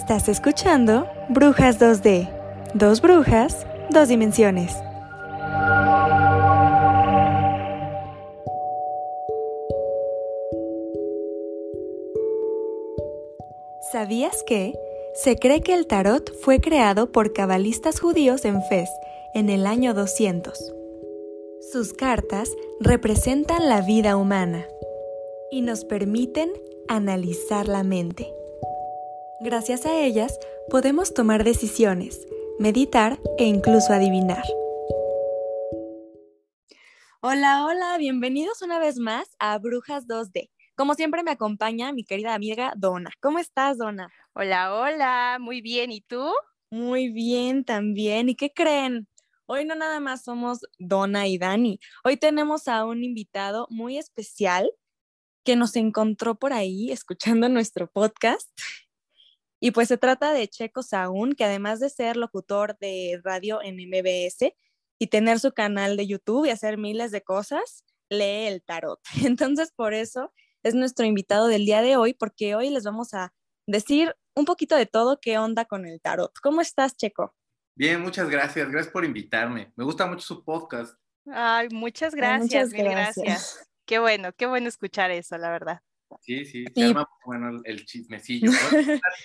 Estás escuchando Brujas 2D. Dos brujas, dos dimensiones. ¿Sabías que? Se cree que el tarot fue creado por cabalistas judíos en Fez en el año 200. Sus cartas representan la vida humana y nos permiten analizar la mente. Gracias a ellas podemos tomar decisiones, meditar e incluso adivinar. Hola, hola, bienvenidos una vez más a Brujas 2D. Como siempre me acompaña mi querida amiga Donna. ¿Cómo estás, Donna? Hola, hola, muy bien. ¿Y tú? Muy bien también. ¿Y qué creen? Hoy no nada más somos Donna y Dani. Hoy tenemos a un invitado muy especial que nos encontró por ahí escuchando nuestro podcast y pues se trata de Checo Saúl, que además de ser locutor de radio en MBS y tener su canal de YouTube y hacer miles de cosas, lee el tarot. Entonces, por eso es nuestro invitado del día de hoy, porque hoy les vamos a decir un poquito de todo qué onda con el tarot. ¿Cómo estás, Checo? Bien, muchas gracias. Gracias por invitarme. Me gusta mucho su podcast. Ay, muchas gracias. Ay, muchas gracias. Mil gracias. Qué bueno, qué bueno escuchar eso, la verdad. Sí, sí, se bueno el chismecillo.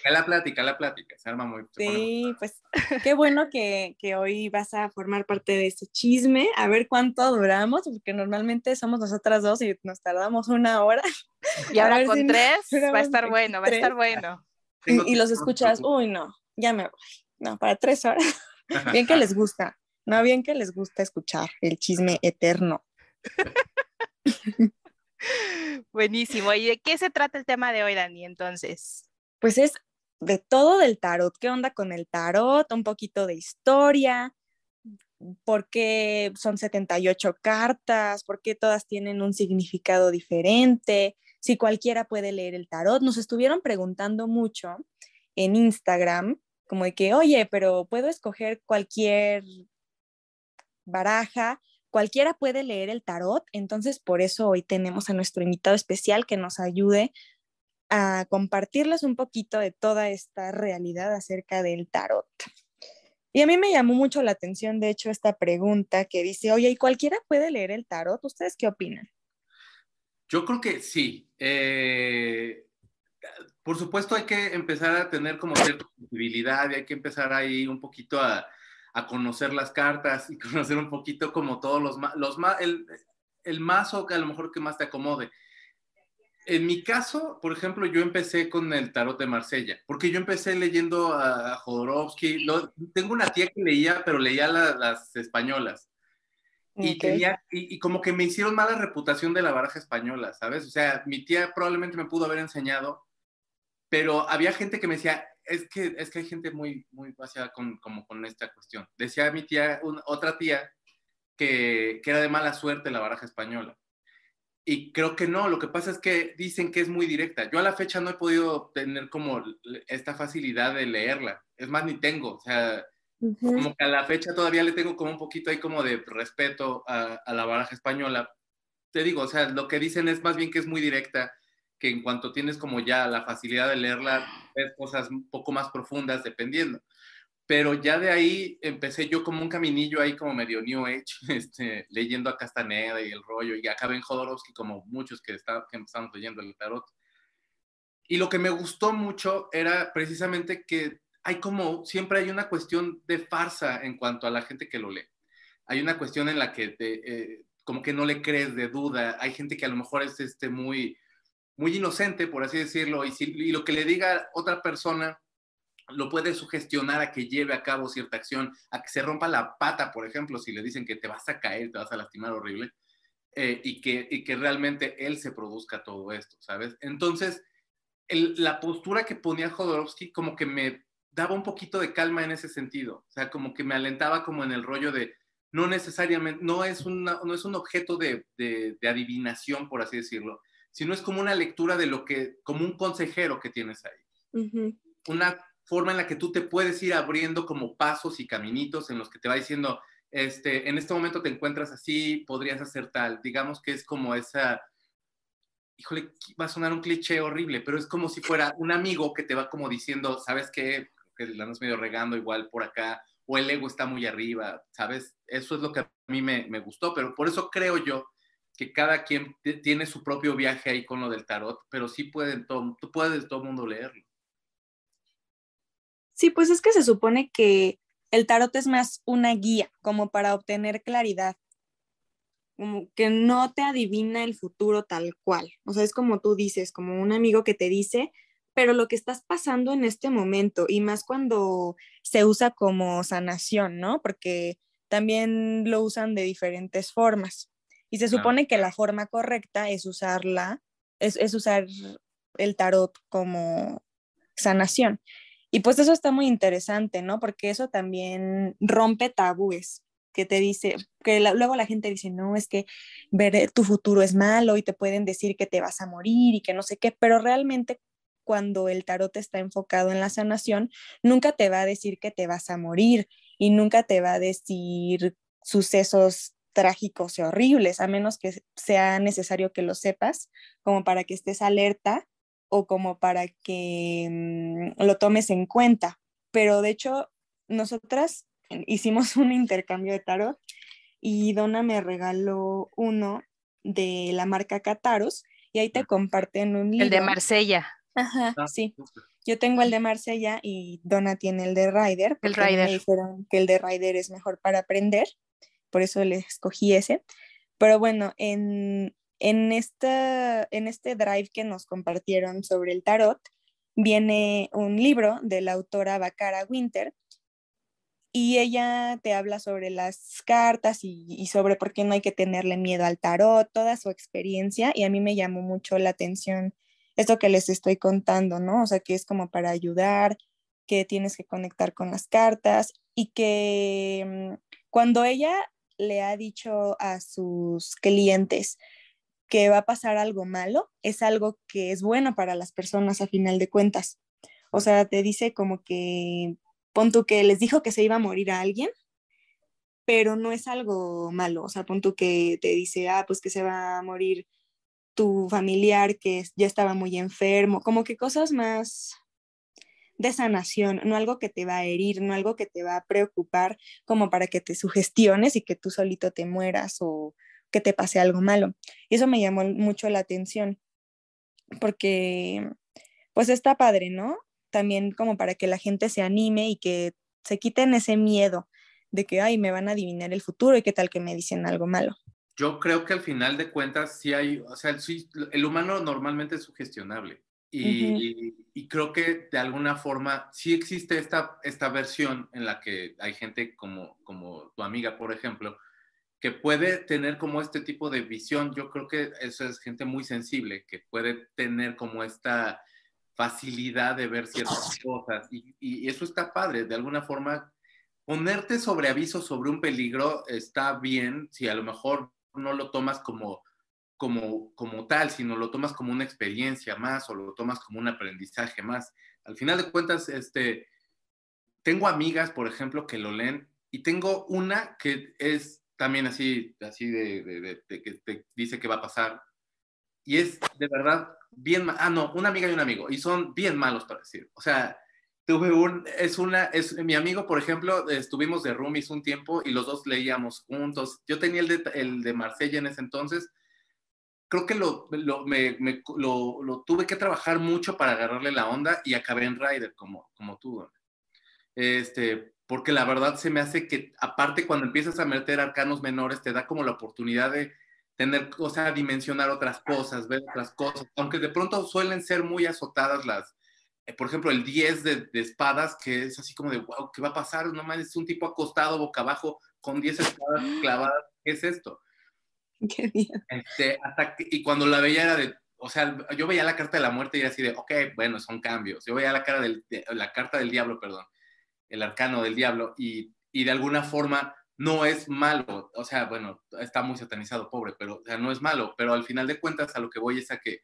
a la plática, la plática, se arma muy. sí, pues qué bueno que, hoy vas a formar parte de este chisme, a ver cuánto duramos, porque normalmente somos nosotras dos y nos tardamos una hora. Y ahora con tres va a estar bueno, va a estar bueno. Y, y los escuchas, uy, no, ya me voy. No, para tres horas. Bien que les gusta, no, bien que les gusta escuchar el chisme eterno. Buenísimo. ¿Y de qué se trata el tema de hoy, Dani, entonces? Pues es de todo del tarot. ¿Qué onda con el tarot? Un poquito de historia. ¿Por qué son 78 cartas? ¿Por qué todas tienen un significado diferente? Si cualquiera puede leer el tarot. Nos estuvieron preguntando mucho en Instagram, como de que, oye, pero puedo escoger cualquier baraja cualquiera puede leer el tarot, entonces por eso hoy tenemos a nuestro invitado especial que nos ayude a compartirles un poquito de toda esta realidad acerca del tarot. Y a mí me llamó mucho la atención, de hecho, esta pregunta que dice, oye, ¿y cualquiera puede leer el tarot? ¿Ustedes qué opinan? Yo creo que sí. Eh, por supuesto hay que empezar a tener como cierta sensibilidad y hay que empezar ahí un poquito a, a conocer las cartas y conocer un poquito como todos los, los el, el mazo que a lo mejor que más te acomode. En mi caso, por ejemplo, yo empecé con el tarot de Marsella, porque yo empecé leyendo a Jodorowsky. tengo una tía que leía, pero leía las españolas. Y, tenía, y, como que me hicieron mala reputación de la baraja española, ¿sabes? O sea, mi tía probablemente me pudo haber enseñado, pero había gente que me decía, es que, es que hay gente muy, muy vaciada con, como con esta cuestión. Decía mi tía, otra tía, que, que, era de mala suerte la baraja española. Y creo que no, lo que pasa es que dicen que es muy directa. Yo a la fecha no he podido tener como esta facilidad de leerla. Es más, ni tengo. O sea, como que a la fecha todavía le tengo como un poquito ahí como de respeto a, a la baraja española. Te digo, o sea, lo que dicen es más bien que es muy directa que en cuanto tienes como ya la facilidad de leerla, ves cosas un poco más profundas dependiendo. Pero ya de ahí empecé yo como un caminillo ahí como medio New Age, este, leyendo a Castaneda y el rollo, y acá ven Jodorowsky como muchos que, está, que empezamos leyendo el tarot. Y lo que me gustó mucho era precisamente que hay como, siempre hay una cuestión de farsa en cuanto a la gente que lo lee. Hay una cuestión en la que eh, como que no le crees de duda. Hay gente que a lo mejor es este, muy, muy inocente, por así decirlo, y, lo que le diga otra persona lo puede sugestionar a que lleve a cabo cierta acción, a que se rompa la pata, por ejemplo, si le dicen que te vas a caer, te vas a lastimar horrible, eh, y, que, que realmente él se produzca todo esto, ¿sabes? Entonces, la postura que ponía Jodorowsky como que me daba un poquito de calma en ese sentido, o sea, como que me alentaba como en el rollo de no necesariamente, no es, no es un objeto de, de adivinación, por así decirlo, sino es como una lectura de lo que, como un consejero que tienes ahí. Una forma en la que tú te puedes ir abriendo como pasos y caminitos en los que te va diciendo, este, en este momento te encuentras así, podrías hacer tal. Digamos que es como esa, híjole, va a sonar un cliché horrible, pero es como si fuera un amigo que te va como diciendo, ¿sabes qué? Que la andas medio regando igual por acá, o el ego está muy arriba, ¿sabes? Eso es lo que a mí me gustó, pero por eso creo yo que cada quien tiene su propio viaje ahí con lo del tarot, pero sí pueden todo, tú puedes todo mundo leerlo. Sí, pues es que se supone que el tarot es más una guía, como para obtener claridad, como que no te adivina el futuro tal cual. O sea, es como tú dices, como un amigo que te dice, pero lo que estás pasando en este momento, y más cuando se usa como sanación, ¿no? Porque también lo usan de diferentes formas. Y se supone que la forma correcta es usarla, es, usar el tarot como sanación. Y pues eso está muy interesante, ¿no? Porque eso también rompe tabúes que te dice, que luego la gente dice, no, es que ver eh, tu futuro es malo y te pueden decir que te vas a morir y que no sé qué, pero realmente cuando el tarot está enfocado en la sanación, nunca te va a decir que te vas a morir y nunca te va a decir sucesos trágicos y horribles, a menos que sea necesario que lo sepas, como para que estés alerta o como para que mm, lo tomes en cuenta. Pero de hecho, nosotras hicimos un intercambio de tarot y Donna me regaló uno de la marca Cataros y ahí te comparten un El de Marsella. Ajá, ah, sí. Yo tengo el de Marsella y Donna tiene el de Ryder. El Ryder. dijeron que el de Ryder es mejor para aprender por eso le escogí ese. Pero bueno, en, esta, en este drive que nos compartieron sobre el tarot, viene un libro de la autora Bacara Winter y ella te habla sobre las cartas y, y, sobre por qué no hay que tenerle miedo al tarot, toda su experiencia y a mí me llamó mucho la atención esto que les estoy contando, ¿no? O sea, que es como para ayudar, que tienes que conectar con las cartas y que mm, cuando ella le ha dicho a sus clientes que va a pasar algo malo, es algo que es bueno para las personas a final de cuentas. O sea, te dice como que, pon que les dijo que se iba a morir a alguien, pero no es algo malo. O sea, pon que te dice, ah, pues que se va a morir tu familiar que ya estaba muy enfermo, como que cosas más de sanación, no algo que te va a herir, no algo que te va a preocupar como para que te sugestiones y que tú solito te mueras o que te pase algo malo. eso me llamó mucho la atención, porque pues está padre, ¿no? También como para que la gente se anime y que se quiten ese miedo de que, ay, me van a adivinar el futuro y qué tal que me dicen algo malo. Yo creo que al final de cuentas sí hay, o sea, el, el humano normalmente es sugestionable. Y, creo que de alguna forma sí existe esta, esta versión en la que hay gente como, como tu amiga, por ejemplo, que puede tener como este tipo de visión. Yo creo que eso es gente muy sensible, que puede tener como esta facilidad de ver ciertas cosas. Y, y eso está padre, de alguna forma. Ponerte sobre aviso sobre un peligro está bien si a lo mejor no lo tomas como como, como tal, sino lo tomas como una experiencia más o lo tomas como un aprendizaje más. Al final de cuentas, este, tengo amigas, por ejemplo, que lo leen y tengo una que es también así, así de, que te dice que va a pasar. Y es de verdad bien, ah, no, una amiga y un amigo, y son bien malos para decir. O sea, tuve un, es una, es mi amigo, por ejemplo, estuvimos de roomies un tiempo y los dos leíamos juntos. Yo tenía el el de Marsella en ese entonces creo que lo, lo, tuve que trabajar mucho para agarrarle la onda y acabé en Rider, como, como tú, Este, porque la verdad se me hace que, aparte, cuando empiezas a meter arcanos menores, te da como la oportunidad de tener, o sea, dimensionar otras cosas, ver otras cosas, aunque de pronto suelen ser muy azotadas las, eh, por ejemplo, el 10 de, espadas, que es así como de, wow, ¿qué va a pasar? No es un tipo acostado boca abajo con 10 espadas clavadas, ¿qué es esto? Este, y cuando la veía era de, o sea, yo veía la carta de la muerte y era así de, ok, bueno, son cambios. Yo veía la, cara del, la carta del diablo, perdón, el arcano del diablo, y, de alguna forma no es malo. O sea, bueno, está muy satanizado, pobre, pero no es malo. Pero al final de cuentas, a lo que voy es a que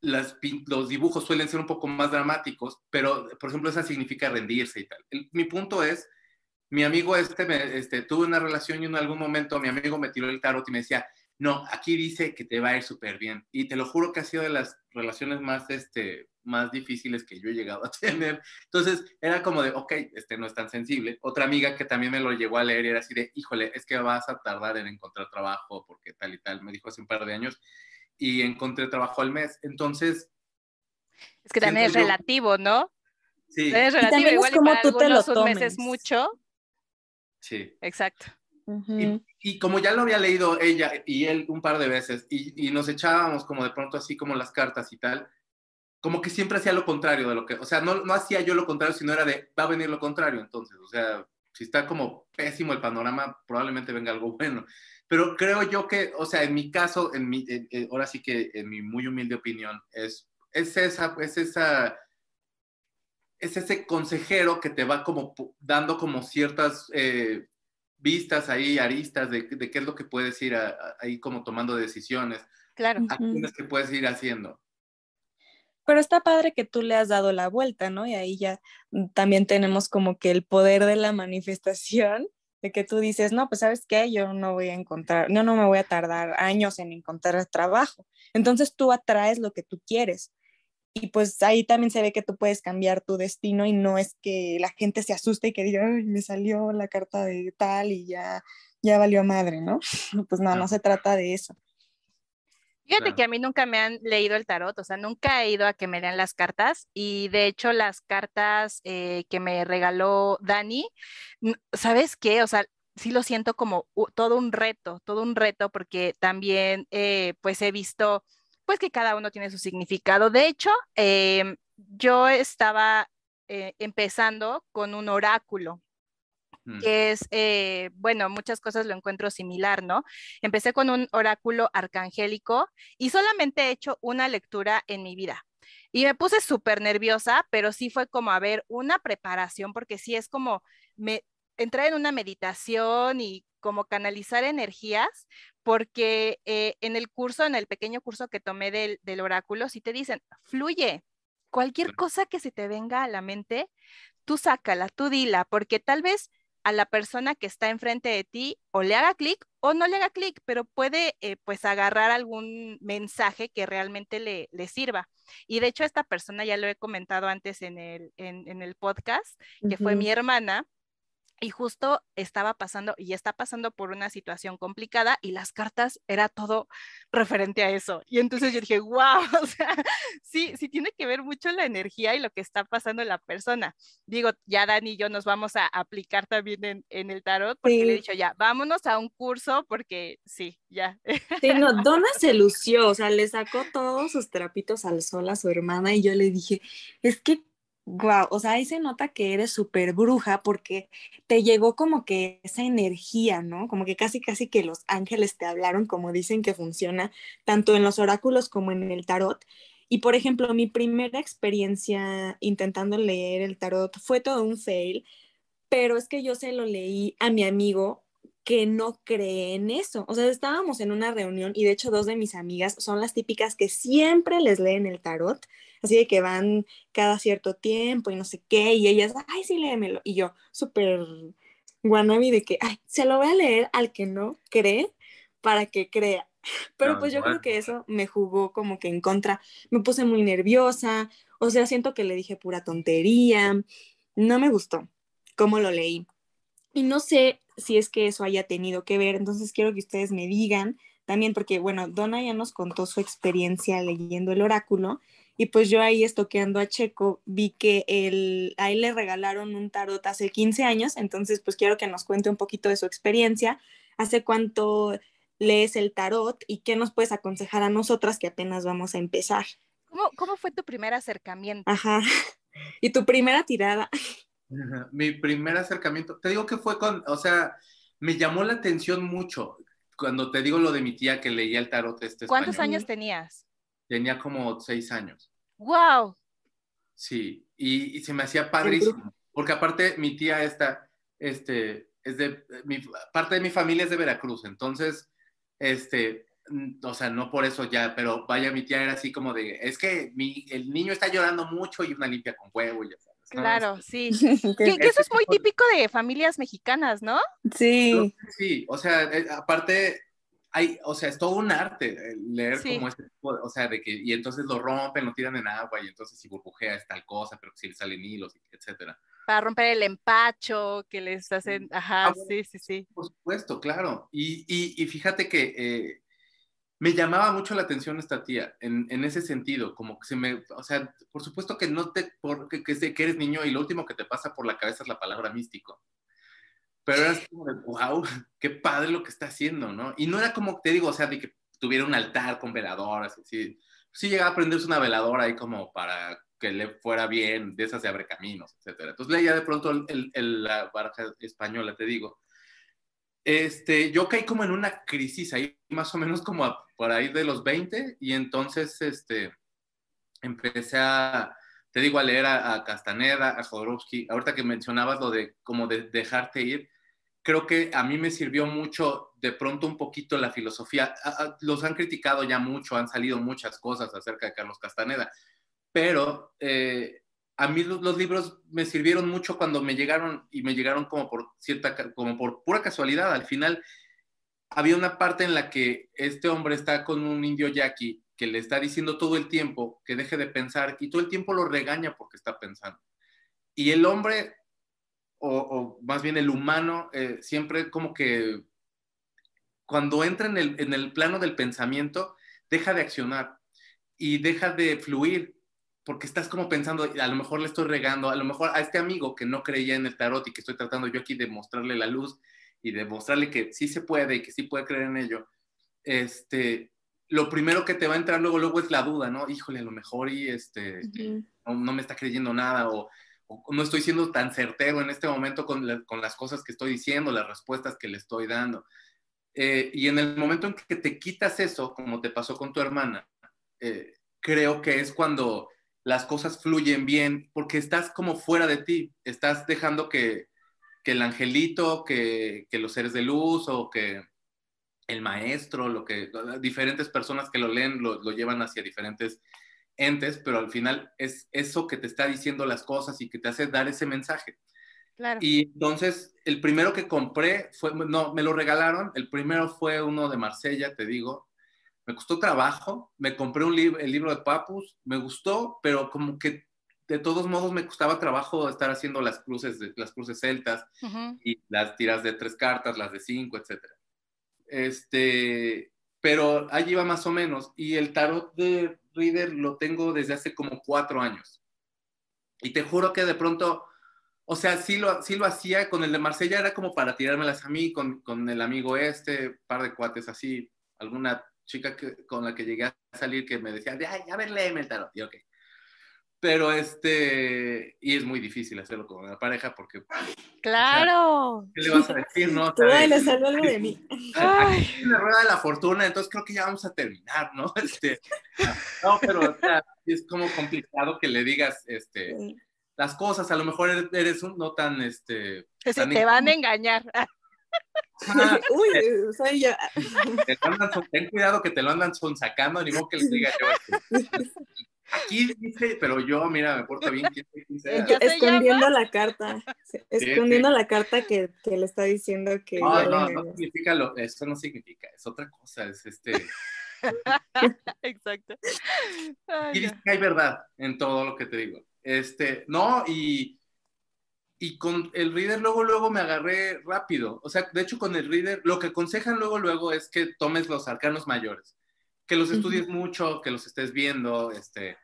las, los dibujos suelen ser un poco más dramáticos, pero por ejemplo, esa significa rendirse y tal. mi punto es mi amigo este, me, este, tuve una relación y en algún momento mi amigo me tiró el tarot y me decía, no, aquí dice que te va a ir súper bien. Y te lo juro que ha sido de las relaciones más, este, más difíciles que yo he llegado a tener. Entonces era como de, ok, este no es tan sensible. Otra amiga que también me lo llegó a leer era así de, híjole, es que vas a tardar en encontrar trabajo porque tal y tal, me dijo hace un par de años. Y encontré trabajo al mes. Entonces... Es que también es relativo, ¿no? Sí. Es relativo, igual como tú te lo tomes. meses mucho Sí. Exacto. y, como ya lo había leído ella y él un par de veces, y, nos echábamos como de pronto así como las cartas y tal, como que siempre hacía lo contrario de lo que, o sea, no, no hacía yo lo contrario, sino era de, va a venir lo contrario, entonces, o sea, si está como pésimo el panorama, probablemente venga algo bueno. Pero creo yo que, o sea, en mi caso, en mi, ahora sí que en mi muy humilde opinión, es, es, esa, es esa es ese consejero que te va como dando como ciertas eh, vistas ahí, aristas de, qué es lo que puedes ir ahí como tomando decisiones. Claro. que puedes ir haciendo. Pero está padre que tú le has dado la vuelta, ¿no? Y ahí ya mm, también tenemos como que el poder de la manifestación, de que tú dices, no, pues sabes qué, yo no voy a encontrar, no, no me voy a tardar años en encontrar trabajo. Entonces tú atraes lo que tú quieres y pues ahí también se ve que tú puedes cambiar tu destino y no es que la gente se asuste y que diga, me salió la carta de tal y ya, ya valió madre, ¿no? Pues no, no se trata de eso. Fíjate que a mí nunca me han leído el tarot, o sea, nunca he ido a que me lean las cartas y de hecho las cartas eh, que me regaló Dani, ¿sabes qué? O sea, sí lo siento como todo un reto, todo un reto porque también eh, pues he visto pues que cada uno tiene su significado. De hecho, em, yo estaba eh, empezando con un oráculo, mm. que es, eh, bueno, muchas cosas lo encuentro similar, ¿no? Empecé con un oráculo arcangélico y solamente he hecho una lectura en mi vida. Y me puse súper nerviosa, pero sí fue como, haber una preparación, porque sí es como me, entrar en una meditación y como canalizar energías, porque eh, en el curso, en el pequeño curso que tomé del, oráculo, si te dicen, fluye, cualquier cosa que se te venga a la mente, tú sácala, tú dila, porque tal vez a la persona que está enfrente de ti o le haga clic o no le haga clic, pero puede eh, pues agarrar algún mensaje que realmente le, sirva. Y de hecho esta persona, ya lo he comentado antes en el, podcast, que fue mi hermana, y justo estaba pasando y está pasando por una situación complicada y las cartas era todo referente a eso. Y entonces yo dije, wow, o sea, sí, sí tiene que ver mucho la energía y lo que está pasando en la persona. Digo, ya Dani y yo nos vamos a aplicar también en, el tarot porque le he dicho, ya, vámonos a un curso porque sí, ya. Sí, no, Donna se lució, o sea, le sacó todos sus trapitos al sol a su hermana y yo le dije, es que wow, o sea, ahí se nota que eres súper bruja porque te llegó como que esa energía, ¿no? Como que casi, casi que los ángeles te hablaron, como dicen que funciona, tanto en los oráculos como en el tarot. Y por ejemplo, mi primera experiencia intentando leer el tarot fue todo un fail, pero es que yo se lo leí a mi amigo que no cree en eso. O sea, estábamos en una reunión y de hecho dos de mis amigas son las típicas que siempre les leen el tarot, así de que van cada cierto tiempo y no sé qué, y ellas, ay, sí, léemelo. Y yo, súper guanabi de que, ay, se lo voy a leer al que no cree para que crea. Pero pues yo creo que eso me jugó como que en contra. Me puse muy nerviosa, o sea, siento que le dije pura tontería, no me gustó cómo lo leí. Y no sé, si es que eso haya tenido que ver. Entonces quiero que ustedes me digan también, porque bueno, Donna ya nos contó su experiencia leyendo el oráculo y pues yo ahí estoqueando a Checo vi que él, a él le regalaron un tarot hace 15 años, entonces pues quiero que nos cuente un poquito de su experiencia, hace cuánto lees el tarot y qué nos puedes aconsejar a nosotras que apenas vamos a empezar. ¿Cómo, cómo fue tu primer acercamiento? Ajá. Y tu primera tirada. Mi primer acercamiento, te digo que fue con, o sea, me llamó la atención mucho cuando te digo lo de mi tía que leía el tarot este ¿Cuántos años tenías? Tenía como seis años. ¡Wow! Sí, y, se me hacía padrísimo, porque aparte mi tía está este, es de, mi, parte de mi familia es de Veracruz, entonces, este, o sea, no por eso ya, pero vaya, mi tía era así como de, es que mi, el niño está llorando mucho y una limpia con huevo y ya está. Claro, sí. que, eso es muy típico de familias mexicanas, ¿no? Sí. Sí, o sea, eh, aparte, hay, o sea, es todo un arte eh, leer como este tipo, o sea, de que, y entonces lo rompen, lo tiran en agua, y entonces si burbujea es tal cosa, pero si le salen hilos, etcétera. Para romper el empacho que les hacen, ajá, ah, sí, sí, sí. Por supuesto, claro. Y, y, y fíjate que eh, me llamaba mucho la atención esta tía, en, en, ese sentido, como que se me, o sea, por supuesto que no te, porque que, que eres niño y lo último que te pasa por la cabeza es la palabra místico. Pero eras como de, wow, qué padre lo que está haciendo, ¿no? Y no era como, te digo, o sea, de que tuviera un altar con veladoras, así. Sí llegaba a prenderse una veladora ahí como para que le fuera bien, de esas se abre caminos, etcétera. Entonces leía de pronto el, el, la baraja española, te digo. Este, yo caí como en una crisis ahí, más o menos como a por ahí de los 20 y entonces este, empecé a, te digo, a leer a, Castaneda, a Jodorowsky. Ahorita que mencionabas lo de como de dejarte ir, creo que a mí me sirvió mucho de pronto un poquito la filosofía. los han criticado ya mucho, han salido muchas cosas acerca de Carlos Castaneda, pero eh, a mí los, los, libros me sirvieron mucho cuando me llegaron y me llegaron como por cierta, como por pura casualidad. Al final había una parte en la que este hombre está con un indio yaqui que le está diciendo todo el tiempo que deje de pensar y todo el tiempo lo regaña porque está pensando. Y el hombre, o, más bien el humano, eh, siempre como que cuando entra en el, en el plano del pensamiento, deja de accionar y deja de fluir porque estás como pensando, a lo mejor le estoy regando, a lo mejor a este amigo que no creía en el tarot y que estoy tratando yo aquí de mostrarle la luz, y demostrarle que sí se puede y que sí puede creer en ello, este, lo primero que te va a entrar luego, luego es la duda, ¿no? Híjole, a lo mejor y este, no, me está creyendo nada o, no estoy siendo tan certero en este momento con, con, las cosas que estoy diciendo, las respuestas que le estoy dando. Eh, y en el momento en que te quitas eso, como te pasó con tu hermana, eh, creo que es cuando las cosas fluyen bien, porque estás como fuera de ti, estás dejando que, que el angelito, que, los seres de luz o que el maestro, lo que ah, diferentes personas que lo leen lo, llevan hacia diferentes entes, pero al final es eso que te está diciendo las cosas y que te hace dar ese mensaje. Claro. Y entonces, el primero que compré fue, no, me lo regalaron, el primero fue uno de Marsella, te digo, me costó trabajo, me compré un el libro de Papus, me gustó, pero como que de todos modos me costaba trabajo estar haciendo las cruces, las cruces celtas y las tiras de tres cartas, las de cinco, etcétera. Este, pero allí va más o menos. Y el tarot de Reader lo tengo desde hace como cuatro años. Y te juro que de pronto, o sea, sí lo, sí lo hacía, con el de Marsella era como para tirármelas a mí, con, el amigo este, par de cuates así, alguna chica que, con la que llegué a salir que me decía, ay, a ver, léeme el tarot. Y ok. Pero este, y es muy difícil hacerlo con una pareja porque. ¡Claro! ¿Qué le vas a decir, no? le salvo algo de mí. Aquí la rueda de la fortuna, entonces creo que ya vamos a terminar, ¿no? Este, no, pero es como complicado que le digas este, las cosas. A lo mejor eres un, no tan. Este, que se te van a engañar. Uy, eh, soy yo. ten cuidado que te lo andan sonsacando, ni modo que les diga yo. aquí pero yo, mira, me porto bien Escondiendo la carta, escondiendo la carta que, le está diciendo que... No, no, no significa, eso no significa, es otra cosa, es este... Exacto. Y y que hay verdad en todo lo que te digo. Este, no, y, y con el reader luego, luego me agarré rápido. O sea, de hecho con el reader, lo que aconsejan luego, luego es que tomes los arcanos mayores que los estudies mucho, que los estés viendo, este,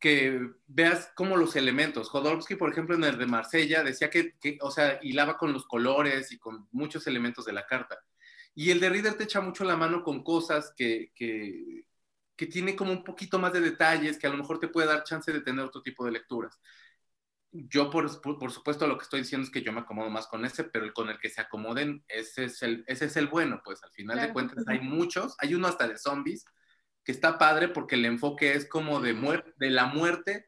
que veas como los elementos. Jodorowsky, por ejemplo, en el de Marsella, decía que, o sea, hilaba con los colores y con muchos elementos de la carta. Y el de Reader te echa mucho la mano con cosas que, que, tiene como un poquito más de detalles, que a lo mejor te puede dar chance de tener otro tipo de lecturas. Yo, por, por, supuesto, lo que estoy diciendo es que yo me acomodo más con ese, pero el con el que se acomoden, ese es el, ese es el bueno, pues al final de cuentas hay muchos, hay uno hasta de zombies, está padre porque el enfoque es como de, muerte, de la muerte,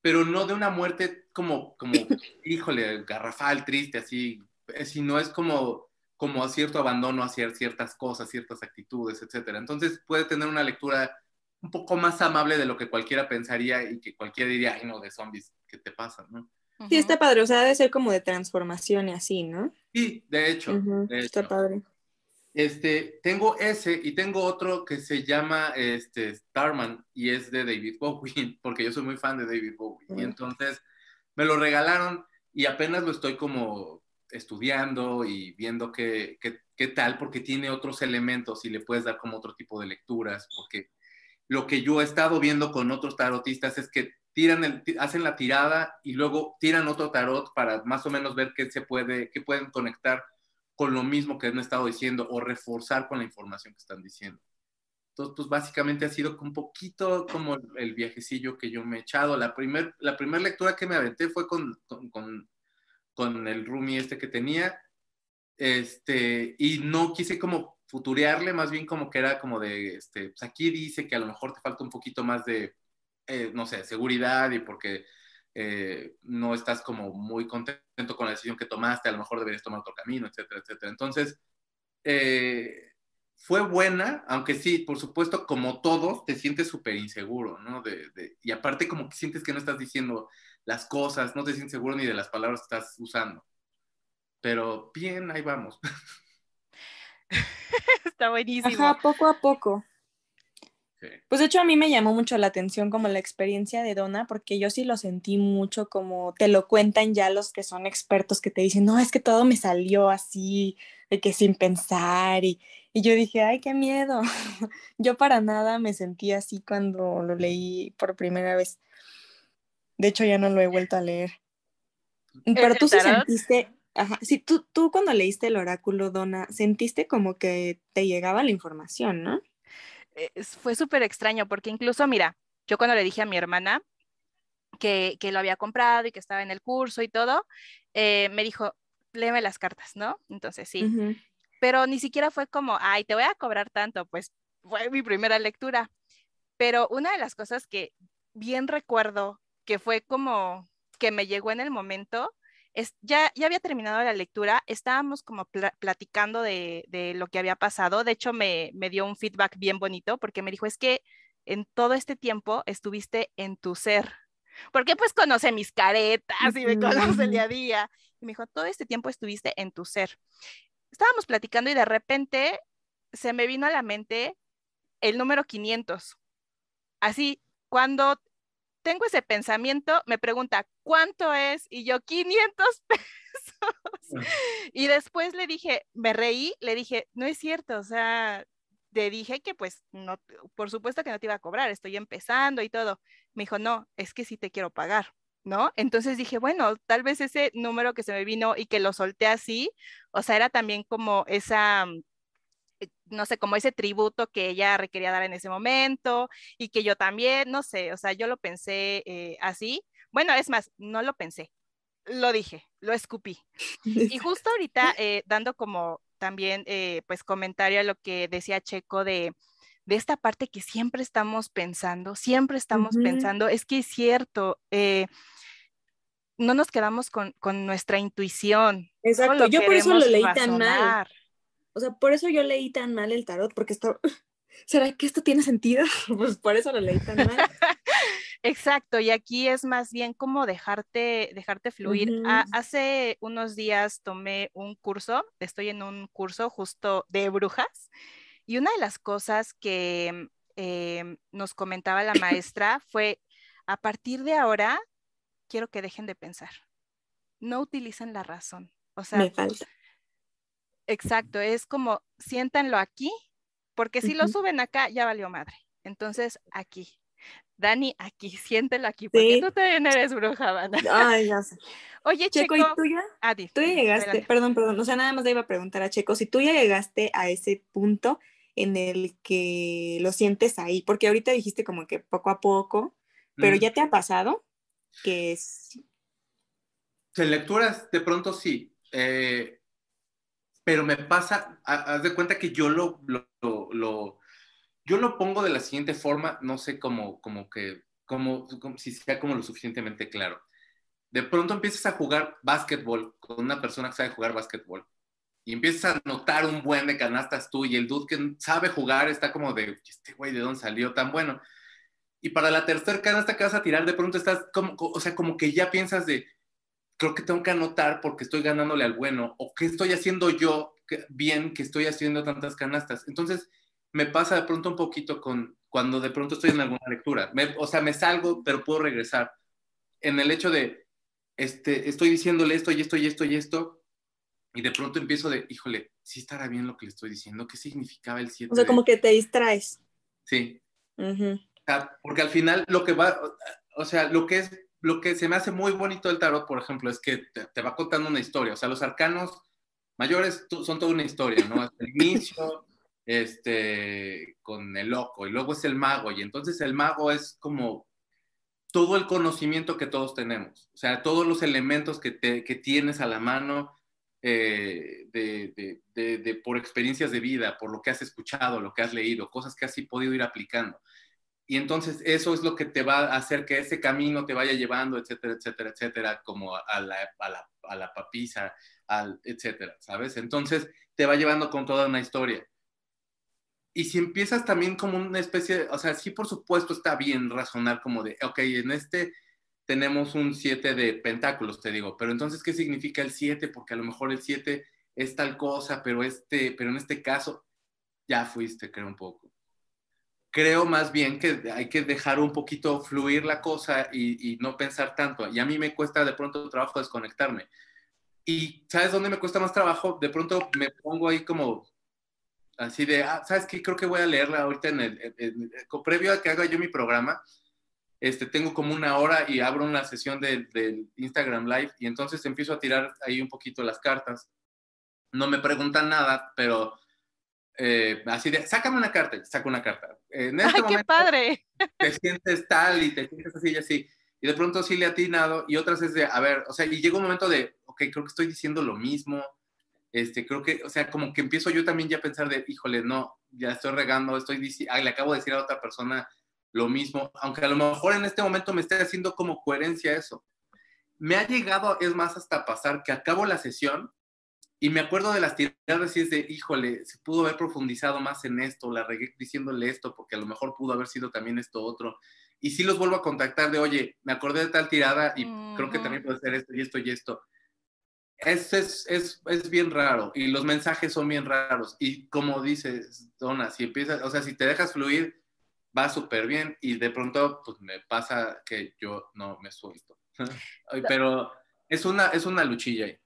pero no de una muerte como, como híjole, garrafal, triste, así, eh, sino es como, como cierto abandono hacia ciertas cosas, ciertas actitudes, etc. Entonces puede tener una lectura un poco más amable de lo que cualquiera pensaría y que cualquiera diría, ay no, de zombies, ¿qué te pasa? ¿no? Sí, está padre, o sea, debe ser como de transformación y así, ¿no? Sí, de hecho. de hecho. Está padre. Este, tengo ese y tengo otro que se llama este, Starman y es de David Bowie, porque yo soy muy fan de David Bowie. Y entonces me lo regalaron y apenas lo estoy como estudiando y viendo qué, qué, tal, porque tiene otros elementos y le puedes dar como otro tipo de lecturas, porque lo que yo he estado viendo con otros tarotistas es que tiran hacen la tirada y luego tiran otro tarot para más o menos ver qué se puede, qué pueden conectar con lo mismo que han estado diciendo o reforzar con la información que están diciendo. Entonces, pues básicamente ha sido un poquito como el viajecillo que yo me he echado. La primera la primer lectura que me aventé fue con, con, con, con el roomie este que tenía. Este, y no quise como futurearle, más bien como que era como de, este, pues aquí dice que a lo mejor te falta un poquito más de, eh, no sé, seguridad y porque eh, no estás como muy contento con la decisión que tomaste, a lo mejor deberías tomar otro camino, etcétera, etcétera. Entonces, eh, fue buena, aunque sí, por supuesto, como todos, te sientes súper inseguro, ¿no? De, y aparte como que sientes que no estás diciendo las cosas, no te sientes seguro ni de las palabras que estás usando. Pero bien, ahí vamos. Está buenísimo. poco a poco. Pues de hecho a mí me llamó mucho la atención como la experiencia de Donna, porque yo sí lo sentí mucho como te lo cuentan ya los que son expertos que te dicen, no, es que todo me salió así, de que sin pensar, y, yo dije, ay, qué miedo. yo para nada me sentí así cuando lo leí por primera vez. De hecho ya no lo he vuelto a leer. Pero tú sí sentiste, sí, tú, tú cuando leíste el oráculo, Donna, sentiste como que te llegaba la información, ¿no? Eh, fue súper extraño porque incluso, mira, yo cuando le dije a mi hermana que, que lo había comprado y que estaba en el curso y todo, eh, me dijo, léeme las cartas, ¿no? Entonces sí, pero ni siquiera fue como, ay, te voy a cobrar tanto, pues fue mi primera lectura. Pero una de las cosas que bien recuerdo que fue como que me llegó en el momento ya, ya había terminado la lectura, estábamos como platicando de, de, lo que había pasado, de hecho me, me dio un feedback bien bonito porque me dijo, es que en todo este tiempo estuviste en tu ser, porque pues conoce mis caretas y me conoce el día a día. Y me dijo, todo este tiempo estuviste en tu ser. Estábamos platicando y de repente se me vino a la mente el número 500. Así, cuando tengo ese pensamiento, me pregunta, ¿cuánto es? Y yo, 500 pesos. Y después le dije, me reí, le dije, no es cierto, o sea, te dije que pues no, por supuesto que no te iba a cobrar, estoy empezando y todo. Me dijo, no, es que sí te quiero pagar, ¿no? Entonces dije, bueno, tal vez ese número que se me vino y que lo solté así, o sea, era también como esa eh, no sé, como ese tributo que ella requería dar en ese momento y que yo también, no sé, o sea, yo lo pensé eh, así. Bueno, es más, no lo pensé, lo dije, lo escupí. Y justo ahorita, eh, dando como también, pues, comentario a lo que decía Checo de, esta parte que siempre estamos pensando, siempre estamos pensando, es que es cierto, no nos quedamos con, nuestra intuición. Exacto, yo por eso lo leí tan mal. O sea, por eso yo leí tan mal el tarot, porque esto, ¿será que esto tiene sentido? Pues por eso lo leí tan mal. Exacto, y aquí es más bien como dejarte, dejarte fluir. Ah, hace unos días tomé un curso, estoy en un curso justo de brujas, y una de las cosas que em, nos comentaba la maestra fue, a partir de ahora, quiero que dejen de pensar, no utilicen la razón. O sea, Me falta. Exacto, es como siéntanlo aquí, porque si lo suben acá ya valió madre. Entonces aquí. Dani, aquí, siéntelo aquí, porque tú también eres bruja, Ay, ya sé. Oye, Checo, ¿y ah, tú ya? tú llegaste, perdón, perdón, o sea, nada más le iba a preguntar a Checo si tú ya llegaste a ese punto en el que lo sientes ahí, porque ahorita dijiste como que poco a poco, pero mm. ¿ya te ha pasado? Que es... En lecturas, de pronto sí. Eh, pero me pasa, haz de cuenta que yo lo, lo, lo, yo lo pongo de la siguiente forma, no sé cómo, como que, como, si sea como lo suficientemente claro. De pronto empiezas a jugar básquetbol con una persona que sabe jugar básquetbol y empiezas a notar un buen de canastas tú y el dude que sabe jugar está como de, este güey, ¿de dónde salió tan bueno? Y para la tercera canasta que vas a tirar, de pronto estás como, o sea, como que ya piensas de, creo que tengo que anotar porque estoy ganándole al bueno o qué estoy haciendo yo bien que estoy haciendo tantas canastas. Entonces, me pasa de pronto un poquito con cuando de pronto estoy en alguna lectura. o sea, me salgo, pero puedo regresar. En el hecho de, este, estoy diciéndole esto y esto y esto y esto, y de pronto empiezo de, híjole, sí estará bien lo que le estoy diciendo, ¿qué significaba el 7? O sea, como que te distraes. Sí. Porque al final lo que va, o sea, lo que es lo que se me hace muy bonito del tarot, por ejemplo, es que te, va contando una historia. O sea, los arcanos mayores son toda una historia, ¿no? el inicio, este, con el loco, y luego es el mago, y entonces el mago es como todo el conocimiento que todos tenemos, o sea, todos los elementos que, tienes a la mano eh, por experiencias de vida, por lo que has escuchado, lo que has leído, cosas que has podido ir aplicando. Y entonces eso es lo que te va a hacer que ese camino te vaya llevando, etcétera, etcétera, etcétera, como a la, a la, a la papisa, etcétera, ¿sabes? Entonces te va llevando con toda una historia. Y si empiezas también como una especie, o sea, sí, por supuesto está bien razonar como de, ok, en este tenemos un siete de pentáculos, te digo, pero entonces, ¿qué significa el siete? Porque a lo mejor el siete es tal cosa, pero, este, pero en este caso ya fuiste, creo un poco creo más bien que hay que dejar un poquito fluir la cosa y, no pensar tanto. Y a mí me cuesta de pronto trabajo desconectarme. Y ¿sabes dónde me cuesta más trabajo? De pronto me pongo ahí como así de, ah, ¿sabes qué? Creo que voy a leerla ahorita en el, previo a que haga yo mi programa. Este, tengo como una hora y abro una sesión del de Instagram Live y entonces empiezo a tirar ahí un poquito las cartas. No me preguntan nada, pero eh, así de, sácame una carta, saca una carta. En este ¡Ay, qué padre! Te sientes tal y te sientes así y así. Y de pronto sí le he atinado y otras es de, a ver, o sea, y llega un momento de, ok, creo que estoy diciendo lo mismo. Este, creo que, o sea, como que empiezo yo también ya a pensar de, híjole, no, ya estoy regando, estoy le acabo de decir a otra persona lo mismo, aunque a lo mejor en este momento me esté haciendo como coherencia eso. Me ha llegado, es más, hasta pasar que acabo la sesión y me acuerdo de las tiradas y es de, híjole, se pudo haber profundizado más en esto, la regué diciéndole esto, porque a lo mejor pudo haber sido también esto otro. Y sí los vuelvo a contactar de, oye, me acordé de tal tirada y creo que también puede ser esto y esto y esto. Es, es, es, es, bien raro y los mensajes son bien raros. Y como dices, Dona, si empiezas, o sea, si te dejas fluir, va súper bien y de pronto, pues me pasa que yo no me suelto. Pero es una, es una luchilla ahí.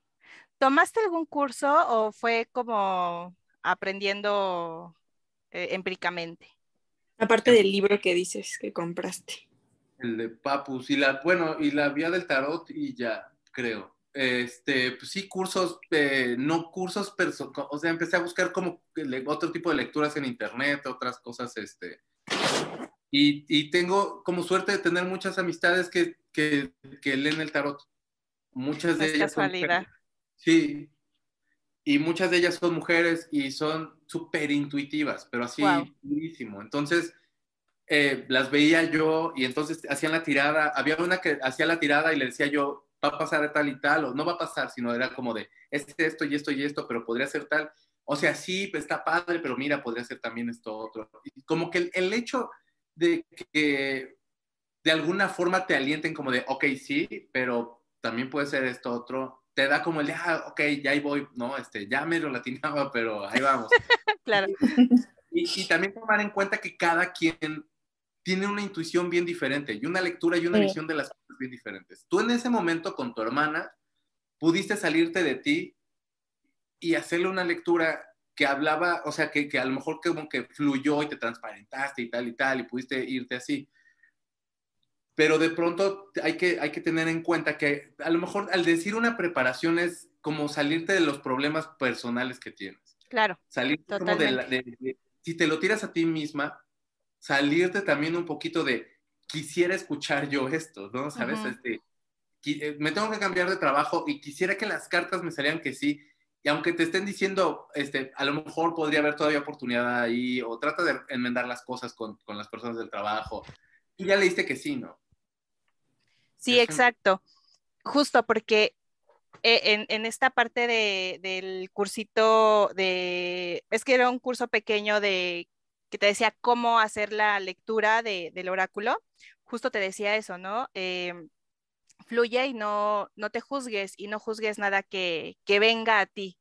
¿Tomaste algún curso o fue como aprendiendo eh, empíricamente? Aparte del libro que dices que compraste. El de Papus y la, bueno, y la vía del tarot y ya, creo. Este, pues sí, cursos, eh, no cursos, o sea, empecé a buscar como otro tipo de lecturas en internet, otras cosas, este. Y, y tengo como suerte de tener muchas amistades que, que, que leen el tarot. Muchas de ellas. Casualidad. Sí, y muchas de ellas son mujeres y son súper intuitivas, pero así muchísimo, Entonces, eh, las veía yo y entonces hacían la tirada, había una que hacía la tirada y le decía yo, va a pasar tal y tal, o no va a pasar, sino era como de, es esto y esto y esto, pero podría ser tal. O sea, sí, está padre, pero mira, podría ser también esto otro. Y como que el, el hecho de que de alguna forma te alienten como de, ok, sí, pero también puede ser esto otro, te da como el, ah, ok, ya ahí voy, ¿no? Este, ya me lo latinaba, pero ahí vamos. claro. Y, también tomar en cuenta que cada quien tiene una intuición bien diferente y una lectura y una visión de las cosas bien diferentes. Tú en ese momento con tu hermana pudiste salirte de ti y hacerle una lectura que hablaba, o sea, que, que a lo mejor como que fluyó y te transparentaste y tal y tal y pudiste irte así pero de pronto hay que, hay que tener en cuenta que a lo mejor al decir una preparación es como salirte de los problemas personales que tienes. Claro. Salirte de, si te lo tiras a ti misma, salirte también un poquito de quisiera escuchar yo esto, ¿no? Sabes, este, eh, me tengo que cambiar de trabajo y quisiera que las cartas me salieran que sí. Y aunque te estén diciendo, este, a lo mejor podría haber todavía oportunidad ahí, o trata de enmendar las cosas con, con las personas del trabajo. Y ya le diste que sí, ¿no? Sí, exacto. Justo porque eh, en, esta parte del cursito de, es que era un curso pequeño de que te decía cómo hacer la lectura del oráculo, justo te decía eso, ¿no? Eh, fluye y no, no te juzgues y no juzgues nada que, venga a ti.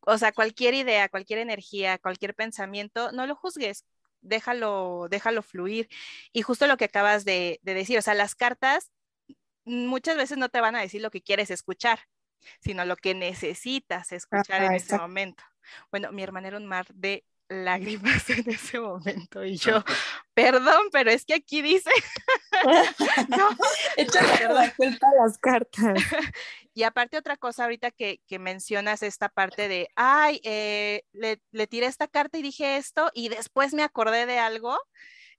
O sea, cualquier idea, cualquier energía, cualquier pensamiento, no lo juzgues, déjalo, déjalo fluir. Y justo lo que acabas de decir, o sea, las cartas muchas veces no te van a decir lo que quieres escuchar, sino lo que necesitas escuchar en ese momento. Bueno, mi hermana era un mar de lágrimas en ese momento y yo, perdón, pero es que aquí dice, no, la culpa a las cartas. Y aparte otra cosa ahorita que, que mencionas esta parte de, ay, eh, le, le, tiré esta carta y dije esto y después me acordé de algo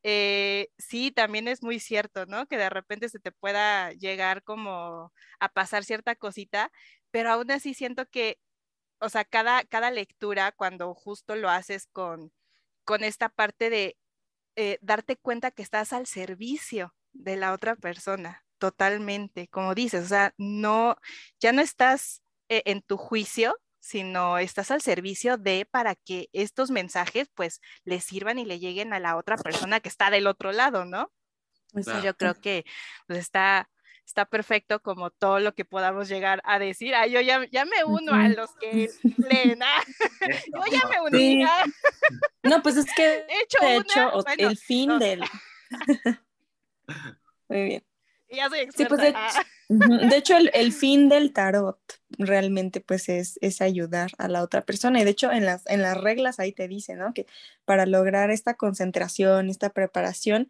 eh, sí, también es muy cierto, ¿no? Que de repente se te pueda llegar como a pasar cierta cosita, pero aún así siento que, o sea, cada, lectura, cuando justo lo haces con, esta parte de eh, darte cuenta que estás al servicio de la otra persona, totalmente, como dices, o sea, no, ya no estás eh, en tu juicio, sino estás al servicio de para que estos mensajes pues le sirvan y le lleguen a la otra persona que está del otro lado, ¿no? Entonces yo creo que pues, está, está perfecto como todo lo que podamos llegar a decir. ah yo ya, ya me uno a los que leen. Ah, yo ya me uní. Ah". No, pues es que hecho, hecho el fin del... Muy bien. Ya soy Sí, pues de, ah. De hecho, el, fin del tarot realmente pues es, ayudar a la otra persona. Y de hecho, en las, en las reglas ahí te dice, ¿no? Que para lograr esta concentración, esta preparación,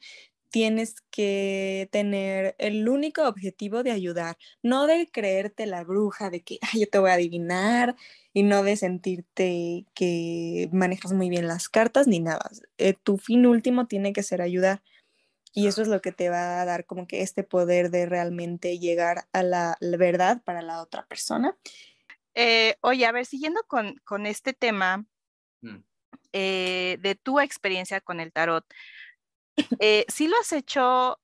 tienes que tener el único objetivo de ayudar, no de creerte la bruja, de que Ay, yo te voy a adivinar y no de sentirte que manejas muy bien las cartas ni nada. Eh, tu fin último tiene que ser ayudar. Y eso es lo que te va a dar como que este poder de realmente llegar a la, verdad para la otra persona. Eh, oye, a ver, siguiendo con, con este tema mm. eh, de tu experiencia con el tarot, eh, si lo has hecho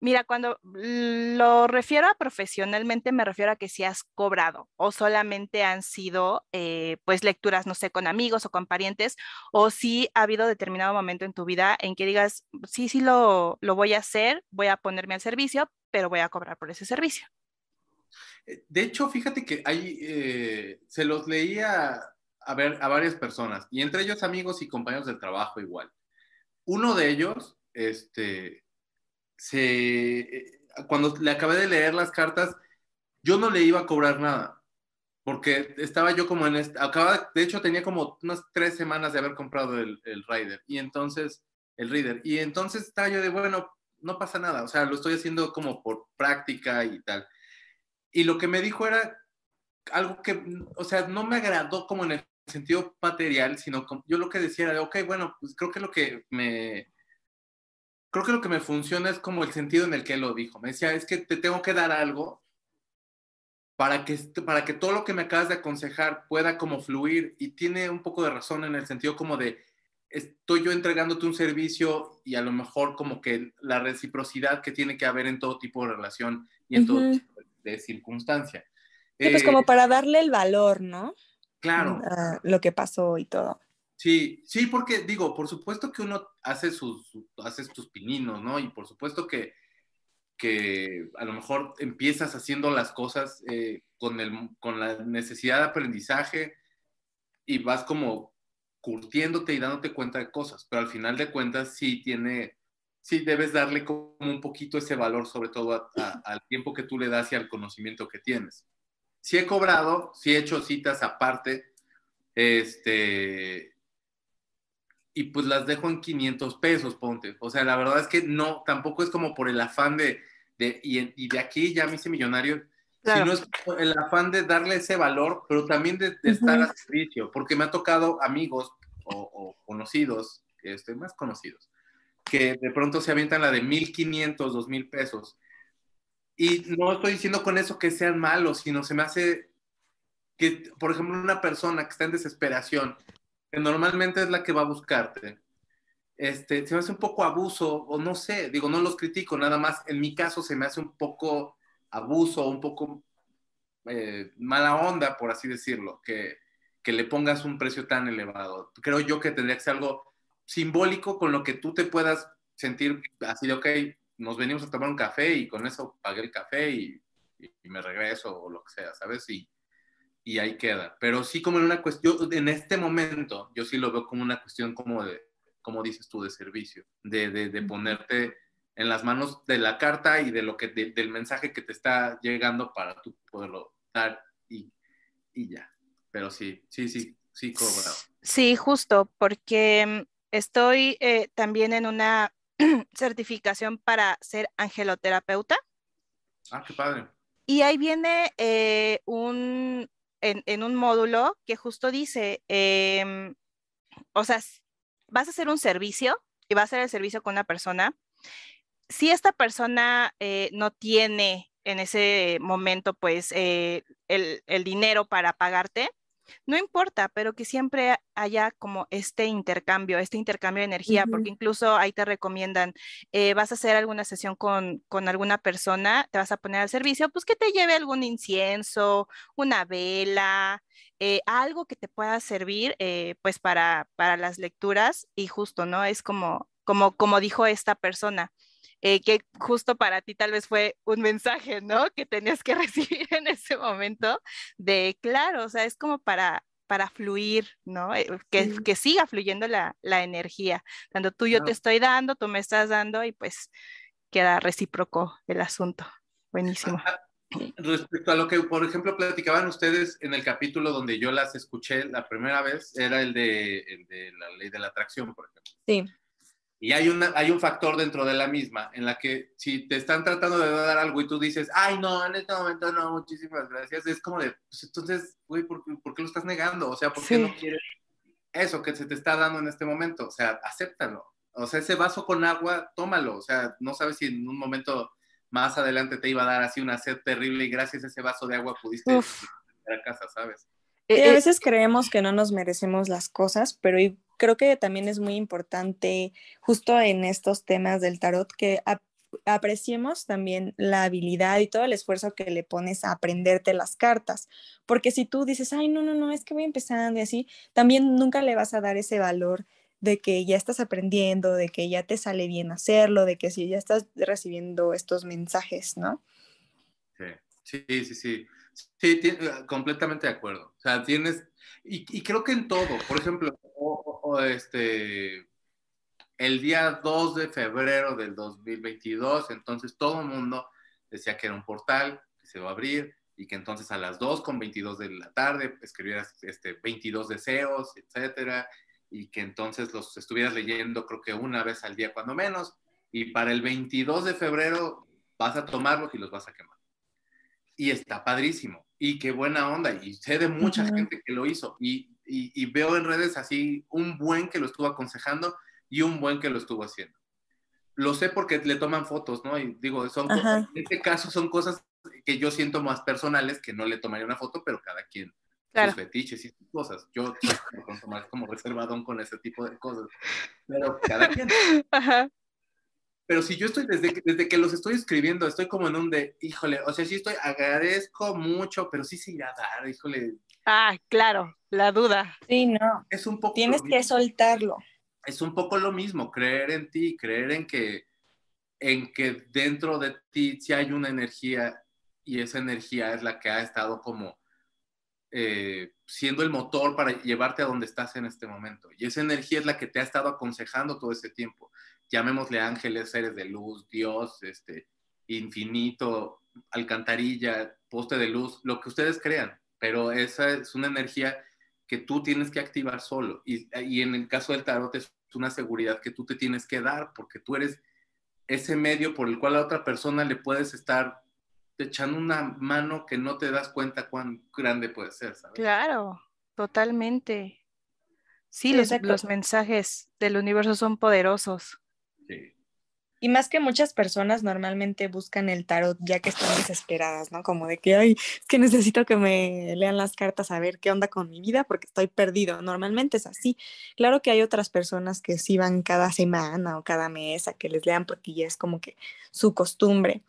Mira, cuando lo refiero a profesionalmente, me refiero a que si has cobrado o solamente han sido eh, pues lecturas, no sé, con amigos o con parientes, o si ha habido determinado momento en tu vida en que digas, sí, sí lo, voy a hacer, voy a ponerme al servicio, pero voy a cobrar por ese servicio. Eh, de hecho, fíjate que hay, eh, se los leía a, ver, a varias personas, y entre ellos amigos y compañeros del trabajo igual. Uno de ellos, este, se, eh, cuando le acabé de leer las cartas, yo no le iba a cobrar nada, porque estaba yo como en, este, acababa, de hecho tenía como unas tres semanas de haber comprado el, el Rider, y entonces, el Reader, y entonces estaba yo de, bueno, no pasa nada, o sea, lo estoy haciendo como por práctica y tal. Y lo que me dijo era algo que, o sea, no me agradó como en el sentido material, sino como, yo lo que decía era, ok, bueno, pues creo que lo que me, creo que lo que me funciona es como el sentido en el que él lo dijo. Me decía, es que te tengo que dar algo para que, para que todo lo que me acabas de aconsejar pueda como fluir y tiene un poco de razón en el sentido como de, estoy yo entregándote un servicio y a lo mejor como que la reciprocidad que tiene que haber en todo tipo de relación y en todo tipo de circunstancia. Sí, pues como eh, para darle el valor, ¿no? Claro. lo que pasó y todo. Sí, sí, porque digo, por supuesto que uno hace sus, hace sus pininos, ¿no? Y por supuesto que, que a lo mejor empiezas haciendo las cosas eh, con, el, con la necesidad de aprendizaje y vas como curtiéndote y dándote cuenta de cosas, pero al final de cuentas sí tiene, sí debes darle como un poquito ese valor, sobre todo al tiempo que tú le das y al conocimiento que tienes. Si sí he cobrado, si sí he hecho citas aparte, este, y pues las dejo en 500 pesos, ponte. O sea, la verdad es que no, tampoco es como por el afán de, y, de aquí ya me hice millonario, sino es por el afán de darle ese valor, pero también de, estar a servicio, porque me ha tocado amigos o, conocidos, que este, más conocidos, que de pronto se avientan la de 1500, 2000 pesos. Y no estoy diciendo con eso que sean malos, sino se me hace que, por ejemplo, una persona que está en desesperación normalmente es la que va a buscarte, este, se me hace un poco abuso, o no sé, digo, no los critico, nada más, en mi caso se me hace un poco abuso, un poco eh, mala onda, por así decirlo, que, que le pongas un precio tan elevado. Creo yo que tendría que ser algo simbólico con lo que tú te puedas sentir así de, ok, nos venimos a tomar un café y con eso pagué el café y, me regreso o lo que sea, ¿sabes? Sí y ahí queda. Pero sí como en una cuestión, en este momento, yo sí lo veo como una cuestión como de, como dices tú, de servicio, de, ponerte en las manos de la carta y de lo que, del mensaje que te está llegando para tú poderlo dar y, ya. Pero sí, sí, sí, sí, cobrado. Sí, justo, porque estoy eh, también en una certificación para ser angeloterapeuta. Ah, qué padre. Y ahí viene eh, un, en, un módulo que justo dice, em, o sea, vas a hacer un servicio y vas a hacer el servicio con una persona. Si esta persona eh, no tiene en ese momento, pues, eh, el dinero para pagarte, no importa, pero que siempre haya como este intercambio, este intercambio de energía, porque incluso ahí te recomiendan, eh, vas a hacer alguna sesión con, alguna persona, te vas a poner al servicio, pues que te lleve algún incienso, una vela, eh, algo que te pueda servir eh, pues para, para las lecturas y justo, ¿no? Es como, como, como dijo esta persona, eh, que justo para ti tal vez fue un mensaje, ¿no? Que tenías que recibir en ese momento de, claro, o sea, es como para para fluir, ¿no? Eh, que, que siga fluyendo la, la, energía. Cuando tú yo te estoy dando, tú me estás dando y pues queda recíproco el asunto. Buenísimo. Ah, ah, respecto a lo que, por ejemplo, platicaban ustedes en el capítulo donde yo las escuché la primera vez, era el de, el de la ley de la atracción, por ejemplo. Sí. Y hay, una, hay un factor dentro de la misma en la que si te están tratando de dar algo y tú dices, ay, no, en este momento no, muchísimas gracias, es como de, pues entonces, güey, ¿por, qué lo estás negando? O sea, ¿por qué no quieres eso que se te está dando en este momento? O sea, acéptalo. O sea, ese vaso con agua, tómalo. O sea, no sabes si en un momento más adelante te iba a dar así una sed terrible y gracias a ese vaso de agua pudiste ir a casa, ¿sabes? Eh, a eh, veces creemos que no nos merecemos las cosas, pero creo que también es muy importante, justo en estos temas del tarot, que apreciemos también la habilidad y todo el esfuerzo que le pones a aprenderte las cartas, porque si tú dices, ay, no, no, no, es que voy empezando y así, también nunca le vas a dar ese valor de que ya estás aprendiendo, de que ya te sale bien hacerlo, de que si ya estás recibiendo estos mensajes, ¿no? Sí, sí, sí, sí. Sí, eh, completamente de acuerdo. O sea, tienes, y, creo que en todo, por ejemplo, este, el día 2 de febrero del 2022, entonces todo el mundo decía que era un portal, que se va a abrir, y que entonces a las 2 con 22 de la tarde escribieras este, 22 deseos, etcétera, y que entonces los estuvieras leyendo creo que una vez al día cuando menos, y para el 22 de febrero vas a tomarlos y los vas a quemar y está padrísimo. Y qué buena onda. Y sé de mucha gente que lo hizo. Y, y, veo en redes así un buen que lo estuvo aconsejando y un buen que lo estuvo haciendo. Lo sé porque le toman fotos, ¿no? Y digo, son en este caso son cosas que yo siento más personales que no le tomaría una foto, pero cada quien sus fetiches y sus cosas. Yo me como reservadón con ese tipo de cosas, pero cada quien. pero si yo estoy desde que, desde que los estoy escribiendo, estoy como en un de, híjole, o sea, sí estoy, agradezco mucho, pero sí se irá a dar, híjole. Ah, claro, la duda. Sí, no. Es un poco. Tienes que soltarlo. Es un poco lo mismo, creer en ti, creer en que, en que dentro de ti sí hay una energía y esa energía es la que ha estado como eh, siendo el motor para llevarte a donde estás en este momento. Y esa energía es la que te ha estado aconsejando todo ese tiempo llamémosle ángeles, seres de luz, Dios, este, infinito, alcantarilla, poste de luz, lo que ustedes crean, pero esa es una energía que tú tienes que activar solo. Y, y, en el caso del tarot es una seguridad que tú te tienes que dar porque tú eres ese medio por el cual a otra persona le puedes estar echando una mano que no te das cuenta cuán grande puede ser, Claro, totalmente. Sí, sí los, los mensajes del universo son poderosos. Y más que muchas personas normalmente buscan el tarot ya que están desesperadas, ¿no? Como de que, ay, es que necesito que me lean las cartas a ver qué onda con mi vida porque estoy perdido. Normalmente es así. Claro que hay otras personas que sí van cada semana o cada mes a que les lean porque ya es como que su costumbre.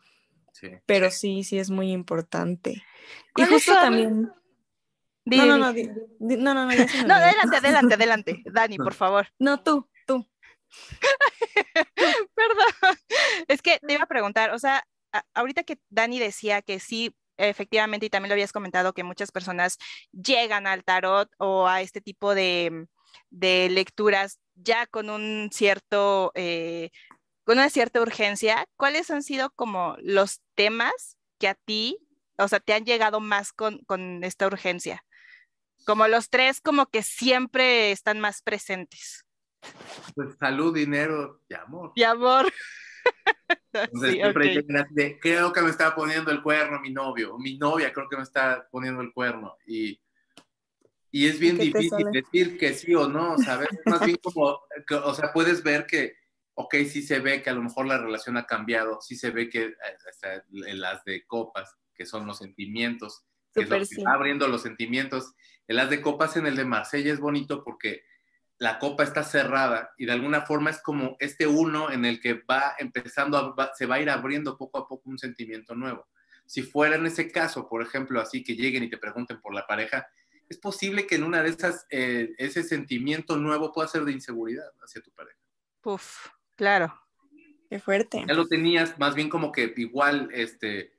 Pero sí, sí es muy importante. Y justo también... no, no, no, no, no, adelante, adelante, adelante. Dani, por favor. No, tú. Perdón. Es que te iba a preguntar, o sea, ahorita que Dani decía que sí, efectivamente, y también lo habías comentado, que muchas personas llegan al tarot o a este tipo de, lecturas ya con un cierto, eh, con una cierta urgencia, ¿cuáles han sido como los temas que a ti, o sea, te han llegado más con, con esta urgencia? Como los tres, como que siempre están más presentes. Pues salud, dinero y amor. Y amor. creo que me está poniendo el cuerno mi novio, mi novia creo que me está poniendo el cuerno. Y, y es bien difícil decir que sí o no, o sea, puedes ver que, ok, sí se ve que a lo mejor la relación ha cambiado, sí se ve que eh, en las de copas, que son los sentimientos, abriendo los sentimientos. El as de copas en el de Marsella es bonito porque la copa está cerrada y de alguna forma es como este uno en el que va empezando, a, se va a ir abriendo poco a poco un sentimiento nuevo. Si fuera en ese caso, por ejemplo, así que lleguen y te pregunten por la pareja, es posible que en una de esas eh, ese sentimiento nuevo pueda ser de inseguridad hacia tu pareja. Puf, claro. Qué fuerte. Ya lo tenías más bien como que igual, este,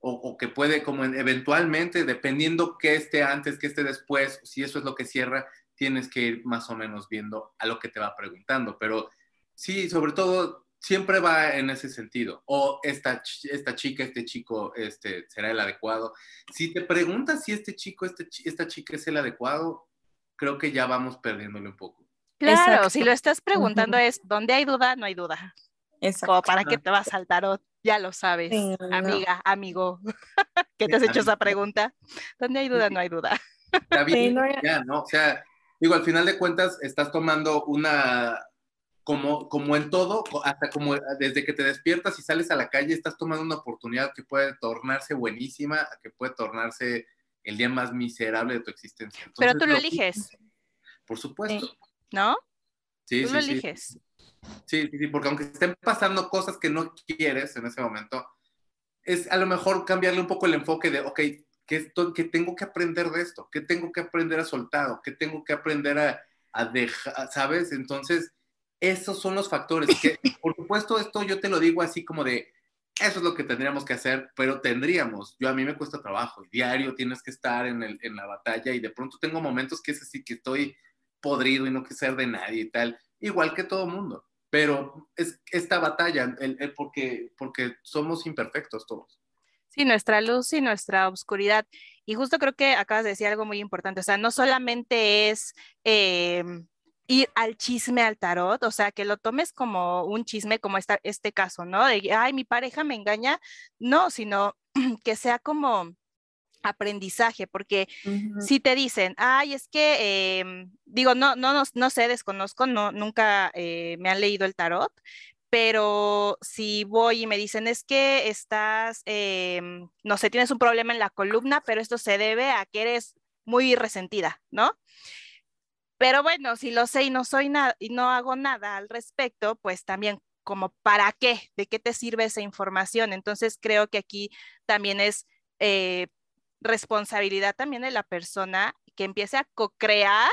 o, que puede como eventualmente, dependiendo que esté antes, que esté después, si eso es lo que cierra, tienes que ir más o menos viendo a lo que te va preguntando, pero sí, sobre todo, siempre va en ese sentido. O esta, esta chica, este chico, este, será el adecuado. Si te preguntas si este chico, este, esta chica es el adecuado, creo que ya vamos perdiéndole un poco. Claro, si lo estás preguntando es, donde hay duda? No hay duda. Exacto. Como para qué te vas saltar saltar, ya lo sabes, amiga, amigo, que te has hecho esa pregunta. Donde hay duda? No hay duda. Está bien, ya, ¿no? O sea, digo, al final de cuentas estás tomando una, como, como en todo, hasta como desde que te despiertas y sales a la calle, estás tomando una oportunidad que puede tornarse buenísima, que puede tornarse el día más miserable de tu existencia. Pero tú lo, eliges. Por supuesto. ¿No? Sí, tú lo eliges. Sí, sí, sí, porque aunque estén pasando cosas que no quieres en ese momento, es a lo mejor cambiarle un poco el enfoque de, ok, ¿Qué, tengo que aprender de esto? ¿Qué tengo que aprender a soltado? ¿Qué tengo que aprender a, dejar? ¿Sabes? Entonces, esos son los factores. por supuesto, esto yo te lo digo así como de, eso es lo que tendríamos que hacer, pero tendríamos. Yo a mí me cuesta trabajo, diario tienes que estar en, la batalla y de pronto tengo momentos que es así, que estoy podrido y no quiero ser de nadie y tal, igual que todo mundo. Pero es esta batalla, el, el porque, porque somos imperfectos todos. Sí, nuestra luz y nuestra oscuridad. Y justo creo que acabas de decir algo muy importante, o sea, no solamente es... Eh, ir al chisme al tarot, o sea, que lo tomes como un chisme, como está este caso, ¿no? De, ay, mi pareja me engaña, no, sino que sea como aprendizaje, porque si te dicen, ay, es que, em, digo, no, no, no, no, sé, desconozco, no, nunca eh, me han leído el tarot, pero si voy y me dicen es que estás, em, no sé, tienes un problema en la columna, pero esto se debe a que eres muy resentida, ¿no? Pero bueno, si lo sé y no soy nada y no hago nada al respecto, pues también como para qué, de qué te sirve esa información. Entonces creo que aquí también es eh, responsabilidad también de la persona que empiece a co-crear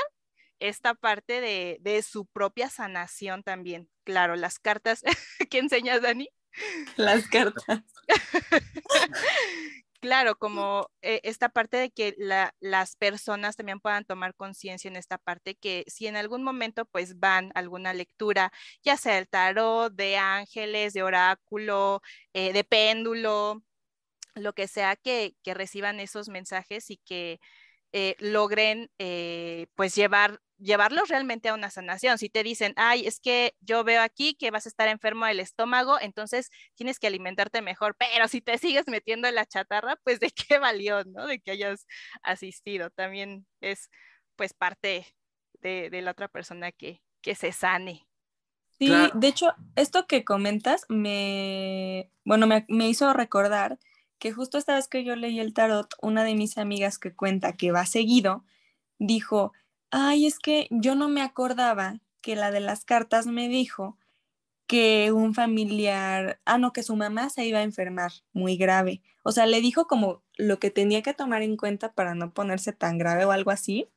esta parte de, su propia sanación también. Claro, las cartas que enseñas, Dani. Las cartas. claro, como eh, esta parte de que las personas también puedan tomar conciencia en esta parte, que si en algún momento pues van a alguna lectura, ya sea el tarot, de ángeles, de oráculo, eh, de péndulo, lo que sea, que reciban esos mensajes y que eh, logren eh, pues llevar, llevarlos realmente a una sanación. Si te dicen, ay, es que yo veo aquí que vas a estar enfermo del estómago, entonces tienes que alimentarte mejor, pero si te sigues metiendo en la chatarra, pues de qué valió, ¿no? De que hayas asistido. También es pues parte de, la otra persona que, que se sane. Sí, de hecho, esto que comentas me, bueno, me, me hizo recordar que justo esta vez que yo leí el tarot, una de mis amigas que cuenta que va seguido, dijo, ay, es que yo no me acordaba que la de las cartas me dijo que un familiar, ah, no, que su mamá se iba a enfermar muy grave. O sea, le dijo como lo que tenía que tomar en cuenta para no ponerse tan grave o algo así.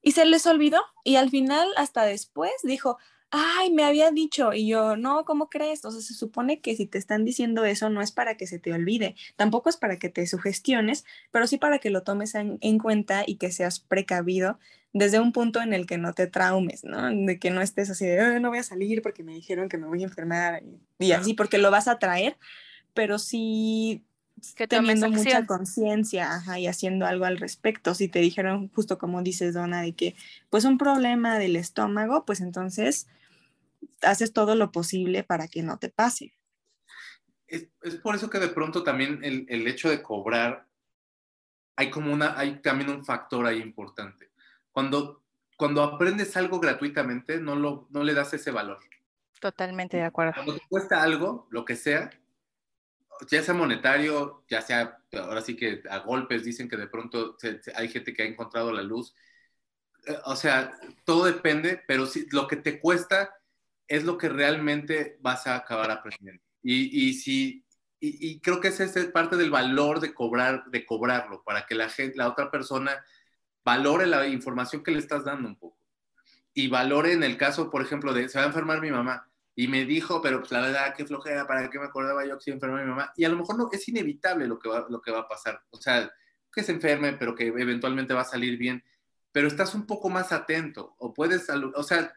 Y se les olvidó. Y al final, hasta después, dijo, ay, me había dicho, y yo, no, ¿cómo crees? O sea, se supone que si te están diciendo eso no es para que se te olvide, tampoco es para que te sugestiones, pero sí para que lo tomes en, cuenta y que seas precavido desde un punto en el que no te traumes, ¿no? De que no estés así de, no voy a salir porque me dijeron que me voy a enfermar y así, porque lo vas a traer, pero sí que teniendo mucha conciencia y haciendo algo al respecto. Si te dijeron justo como dices, dona, de que pues un problema del estómago, pues entonces haces todo lo posible para que no te pase. Es, por eso que de pronto también el, hecho de cobrar, hay como una, hay también un factor ahí importante. Cuando, cuando aprendes algo gratuitamente, no, lo, no le das ese valor. Totalmente de acuerdo. Cuando te cuesta algo, lo que sea, ya sea monetario, ya sea, ahora sí que a golpes dicen que de pronto hay gente que ha encontrado la luz. Eh, o sea, todo depende, pero si, lo que te cuesta es lo que realmente vas a acabar aprendiendo. Y, y si, y, creo que ese es parte del valor de, cobrar, de cobrarlo, para que la, gente, la otra persona valore la información que le estás dando un poco. Y valore en el caso, por ejemplo, de se va a enfermar mi mamá. Y me dijo, pero pues, la verdad, que flojera, ¿para qué me acordaba yo que se enferma mi mamá? Y a lo mejor no, es inevitable lo que lo que va a pasar. O sea, que se enferme, pero que eventualmente va a salir bien. Pero estás un poco más atento. O puedes, o sea,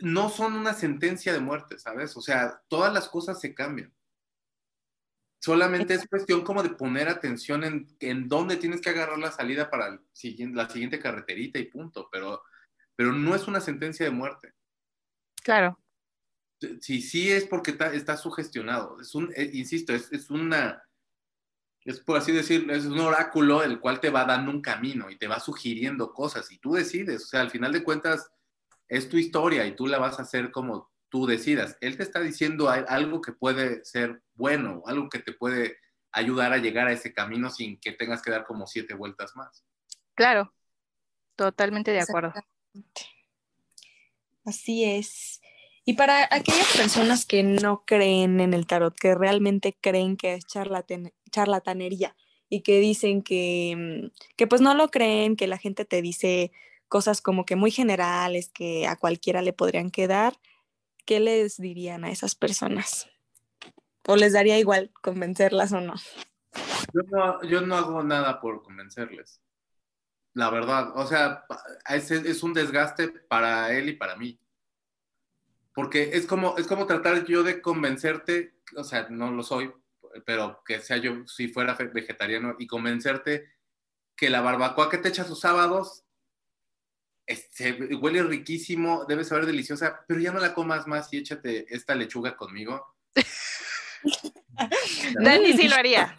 no son una sentencia de muerte, ¿sabes? O sea, todas las cosas se cambian. Solamente es cuestión como de poner atención en, en dónde tienes que agarrar la salida para la siguiente carreterita y punto, pero, pero no es una sentencia de muerte. Claro. Sí, sí es porque está, sugestionado. Es un, eh, insisto, es, es, una, es por así decir, es un oráculo el cual te va dando un camino y te va sugiriendo cosas y tú decides. O sea, al final de cuentas, es tu historia y tú la vas a hacer como tú decidas. Él te está diciendo algo que puede ser bueno, algo que te puede ayudar a llegar a ese camino sin que tengas que dar como siete vueltas más. Claro, totalmente de acuerdo. Así es. Y para aquellas personas que no creen en el tarot, que realmente creen que es charlatanería y que dicen que, mm, que pues no lo creen, que la gente te dice cosas como que muy generales que a cualquiera le podrían quedar, ¿qué les dirían a esas personas? ¿O les daría igual convencerlas o no? Yo no, yo no hago nada por convencerles. La verdad, o sea, es, es un desgaste para él y para mí. Porque es como, es como tratar yo de convencerte, o sea, no lo soy, pero que sea yo si fuera vegetariano y convencerte que la barbacoa que te echa sus sábados este, huele riquísimo, debe saber deliciosa, pero ya no la comas más y échate esta lechuga conmigo. Dani sí lo haría.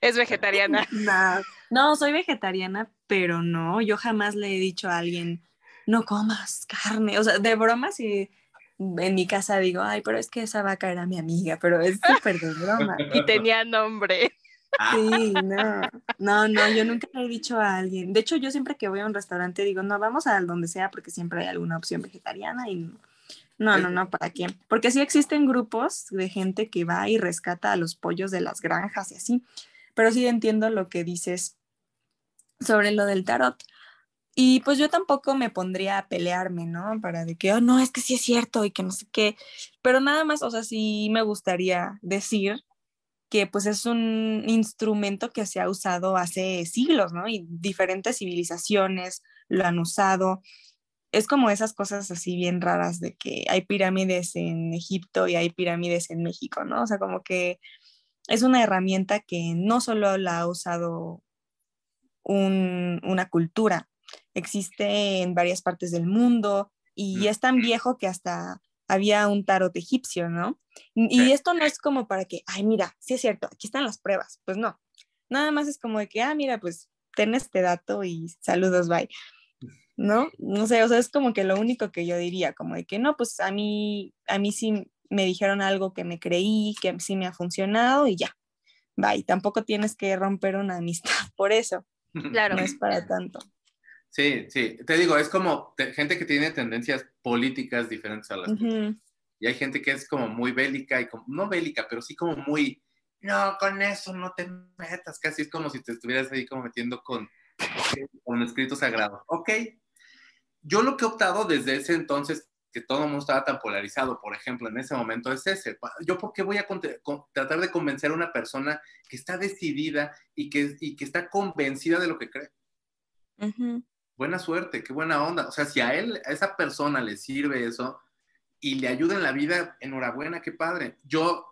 Es vegetariana. No, soy vegetariana, pero no, yo jamás le he dicho a alguien, no comas carne. O sea, de bromas y en mi casa digo, ay, pero es que esa vaca era mi amiga, pero es súper de broma. Y tenía nombre. Sí, no, no, no, yo nunca le he dicho a alguien. De hecho, yo siempre que voy a un restaurante digo, no, vamos a donde sea porque siempre hay alguna opción vegetariana y no, no, no, ¿para qué? Porque sí existen grupos de gente que va y rescata a los pollos de las granjas y así. Pero sí entiendo lo que dices sobre lo del tarot. Y pues yo tampoco me pondría a pelearme, ¿no? Para de que, oh, no, es que sí es cierto y que no sé qué. Pero nada más, o sea, sí me gustaría decir que pues es un instrumento que se ha usado hace siglos, ¿no? Y diferentes civilizaciones lo han usado. Es como esas cosas así bien raras de que hay pirámides en Egipto y hay pirámides en México, ¿no? O sea, como que es una herramienta que no solo la ha usado una cultura, existe en varias partes del mundo y es tan viejo que hasta había un tarot egipcio, ¿no? Y, esto no es como para que, ay, mira, sí es cierto, aquí están las pruebas, pues no. Nada más es como de que, ah, mira, pues ten este dato y saludos, bye. ¿No? No sé, o sea, es como que lo único que yo diría, como de que no, pues a mí, a mí sí me dijeron algo que me creí, que sí me ha funcionado y ya. Bye, tampoco tienes que romper una amistad por eso. Claro. No es para tanto. Sí, sí. Te digo, es como gente que tiene tendencias políticas diferentes a las otras. Y hay gente que es como muy bélica, y como, no bélica, pero sí como muy, no, con eso no te metas. Casi es como si te estuvieras ahí como metiendo con, con escrito sagrado. Ok. Yo lo que he optado desde ese entonces, que todo el mundo estaba tan polarizado, por ejemplo, en ese momento, es ese. ¿Yo por qué voy a tratar de convencer a una persona que está decidida y que, que está convencida de lo que cree? buena suerte, qué buena onda. O sea, si a él, a esa persona le sirve eso y le ayuda en la vida, enhorabuena, qué padre. Yo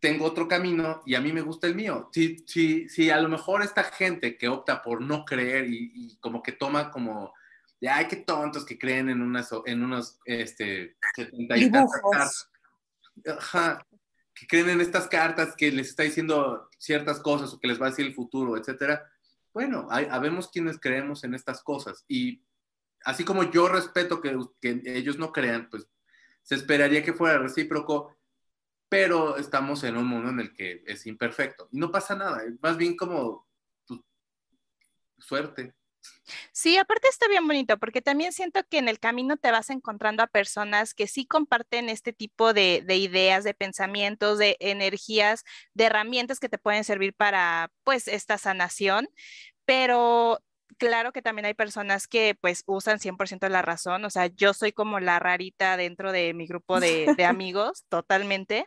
tengo otro camino y a mí me gusta el mío. Si, si, si a lo mejor esta gente que opta por no creer y, como que toma como, ay, qué tontos que creen en, unas, en unos este, 70 Ajá, que creen en estas cartas que les está diciendo ciertas cosas o que les va a decir el futuro, etcétera bueno, hay, habemos quienes creemos en estas cosas y así como yo respeto que, que ellos no crean, pues se esperaría que fuera recíproco, pero estamos en un mundo en el que es imperfecto y no pasa nada, más bien como pues, suerte. Sí, aparte está bien bonito porque también siento que en el camino te vas encontrando a personas que sí comparten este tipo de, ideas, de pensamientos, de energías, de herramientas que te pueden servir para pues esta sanación, pero claro que también hay personas que pues usan 100% la razón, o sea, yo soy como la rarita dentro de mi grupo de amigos, totalmente.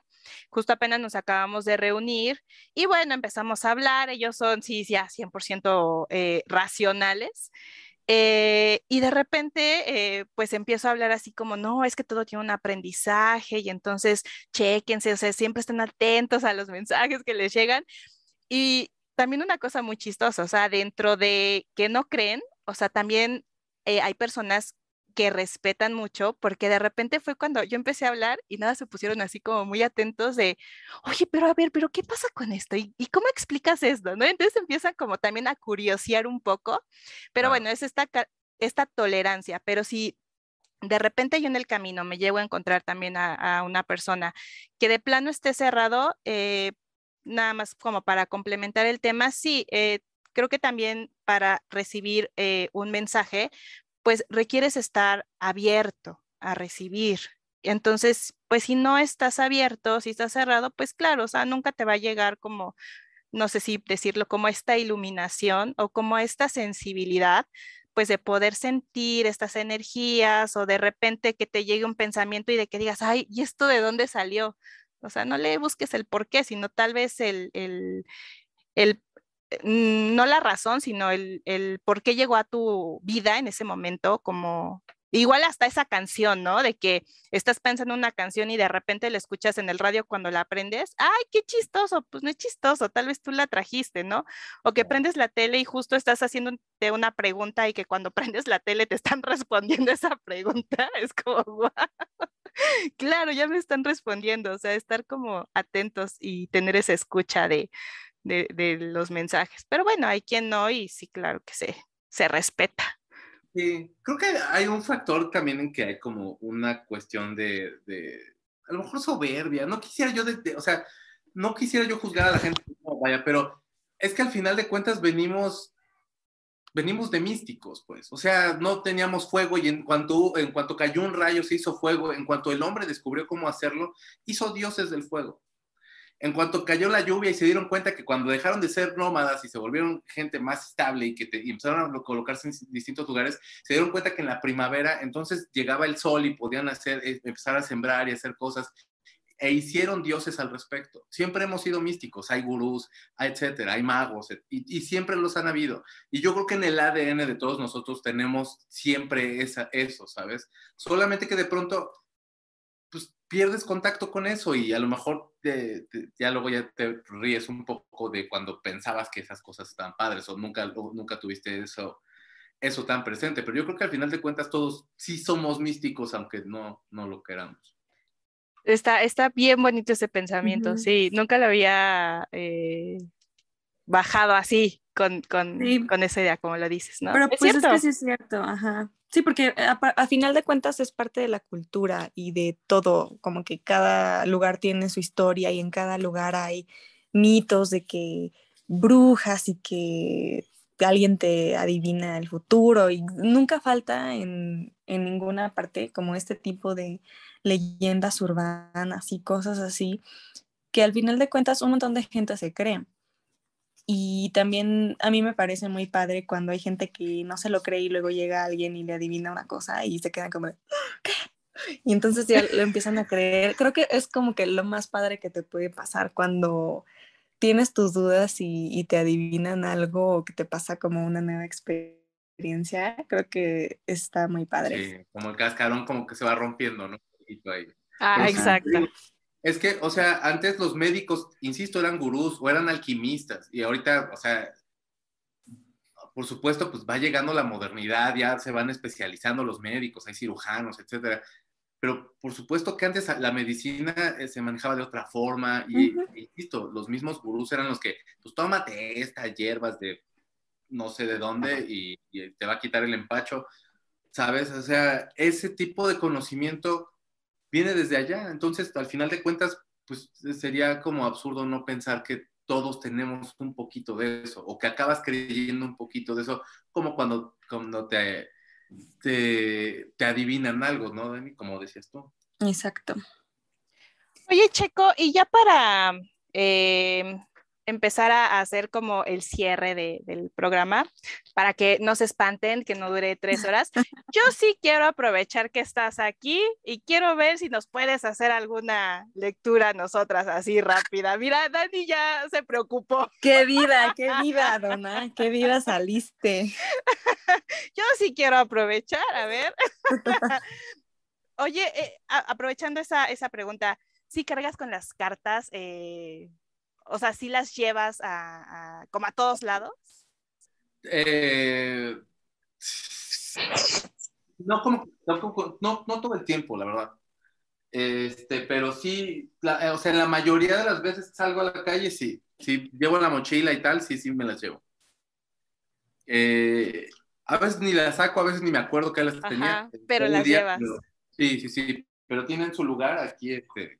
Justo apenas nos acabamos de reunir y bueno, empezamos a hablar, ellos son, sí, ya 100% eh, racionales. Eh, y de repente, eh, pues empiezo a hablar así como, no, es que todo tiene un aprendizaje y entonces chequense, o sea, siempre estén atentos a los mensajes que les llegan. Y también una cosa muy chistosa, o sea, dentro de que no creen, o sea, también hay personas que respetan mucho, porque de repente fue cuando yo empecé a hablar y nada, se pusieron así como muy atentos de, oye, pero a ver, pero ¿qué pasa con esto? ¿Y, cómo explicas esto? ¿No? Entonces empiezan como también a curiosear un poco, pero bueno, es esta, esta tolerancia, pero si de repente yo en el camino me llevo a encontrar también a, una persona que de plano esté cerrado, eh, nada más como para complementar el tema, sí, eh, creo que también para recibir eh, un mensaje, pues requieres estar abierto a recibir. Entonces, pues si no estás abierto, si estás cerrado, pues claro, o sea, nunca te va a llegar como, no sé si decirlo, como esta iluminación o como esta sensibilidad, pues de poder sentir estas energías o de repente que te llegue un pensamiento y de que digas, ay, ¿y esto de dónde salió? O sea, no le busques el por qué, sino tal vez el, el, el Mm, no la razón, sino el, por qué llegó a tu vida en ese momento, como igual hasta esa canción, ¿no? De que estás pensando una canción y de repente la escuchas en el radio cuando la aprendes, ay, qué chistoso, pues no es chistoso, tal vez tú la trajiste, ¿no? O que prendes la tele y justo estás haciéndote una pregunta y que cuando prendes la tele te están respondiendo esa pregunta, es como, wow. Claro, ya me están respondiendo, o sea, estar como atentos y tener esa escucha de, de, los mensajes. Pero bueno, hay quien no y sí, claro que se, se respeta. Sí, creo que hay un factor también en que hay como una cuestión de, a lo mejor soberbia. No quisiera yo, o sea, no quisiera yo juzgar a la gente, vaya, pero es que al final de cuentas venimos, venimos de místicos, pues. O sea, no teníamos fuego y en cuanto, en cuanto cayó un rayo se hizo fuego, en cuanto el hombre descubrió cómo hacerlo, hizo dioses del fuego. En cuanto cayó la lluvia y se dieron cuenta que cuando dejaron de ser nómadas y se volvieron gente más estable y que empezaron a colocarse en distintos lugares, se dieron cuenta que en la primavera entonces llegaba el sol y podían hacer, eh, empezar a sembrar y hacer cosas e hicieron dioses al respecto. Siempre hemos sido místicos, hay gurús, etcétera, hay magos, y, siempre los han habido. Y yo creo que en el ADN de todos nosotros tenemos siempre esa, eso, ¿sabes? Solamente que de pronto pues pierdes contacto con eso y a lo mejor ya luego ya te ríes un poco de cuando pensabas que esas cosas estaban padres o nunca, nunca tuviste eso, eso tan presente. Pero yo creo que al final de cuentas todos sí somos místicos, aunque no, no lo queramos. Está, está bien bonito ese pensamiento, sí. Nunca lo había eh, bajado así con, con, con, esa idea, como lo dices, ¿no? Pero pues es que sí es cierto, ajá. Sí, porque eh, a, final de cuentas es parte de la cultura y de todo, como que cada lugar tiene su historia y en cada lugar hay mitos de que brujas y que alguien te adivina el futuro y nunca falta en, en ninguna parte como este tipo de leyendas urbanas y cosas así que al final de cuentas un montón de gente se cree. Y también a mí me parece muy padre cuando hay gente que no se lo cree y luego llega alguien y le adivina una cosa y se queda como Y entonces ya lo empiezan a creer. Creo que es como que lo más padre que te puede pasar cuando tienes tus dudas y, te adivinan algo o que te pasa como una nueva experiencia. Creo que está muy padre. Sí, como el cascarón como que se va rompiendo, ¿no? Ah, exacto. Es que, o sea, antes los médicos, insisto, eran gurús o eran alquimistas y ahorita, o sea, por supuesto, pues va llegando la modernidad, ya se van especializando los médicos, hay cirujanos, etcétera. Pero por supuesto que antes la medicina eh, se manejaba de otra forma y, los mismos gurús eran los que, pues tómate estas hierbas de no sé de dónde y te va a quitar el empacho, ¿sabes? O sea, ese tipo de conocimiento viene desde allá. Entonces, al final de cuentas, pues eh, sería como absurdo no pensar que todos tenemos un poquito de eso, o que acabas creyendo un poquito de eso, como cuando, cuando te, te, adivinan algo, ¿no, Dani? Como decías tú. Exacto. Oye, Checo, y ya para eh, empezar a hacer como el cierre del programa para que no se espanten, que no dure tres horas. Yo sí quiero aprovechar que estás aquí y quiero ver si nos puedes hacer alguna lectura nosotras así rápida. Mira, Dani ya se preocupó. ¡Qué vida! qué vida, Dona! ¡Qué vida saliste! Yo sí quiero aprovechar, a ver. Oye, eh, aprovechando esa, esa pregunta, si cargas con las cartas eh, o sea, ¿sí las llevas a, como a todos lados? Eh, no, como, no, todo el tiempo, la verdad. Este, pero sí, eh, o sea, la mayoría de las veces salgo a la calle, sí. Sí, llevo la mochila y tal, sí, sí me las llevo. Eh, a veces ni las saco, a veces ni me acuerdo que las tenía. Pero las llevas. sí, sí, sí. Pero tienen su lugar aquí, este,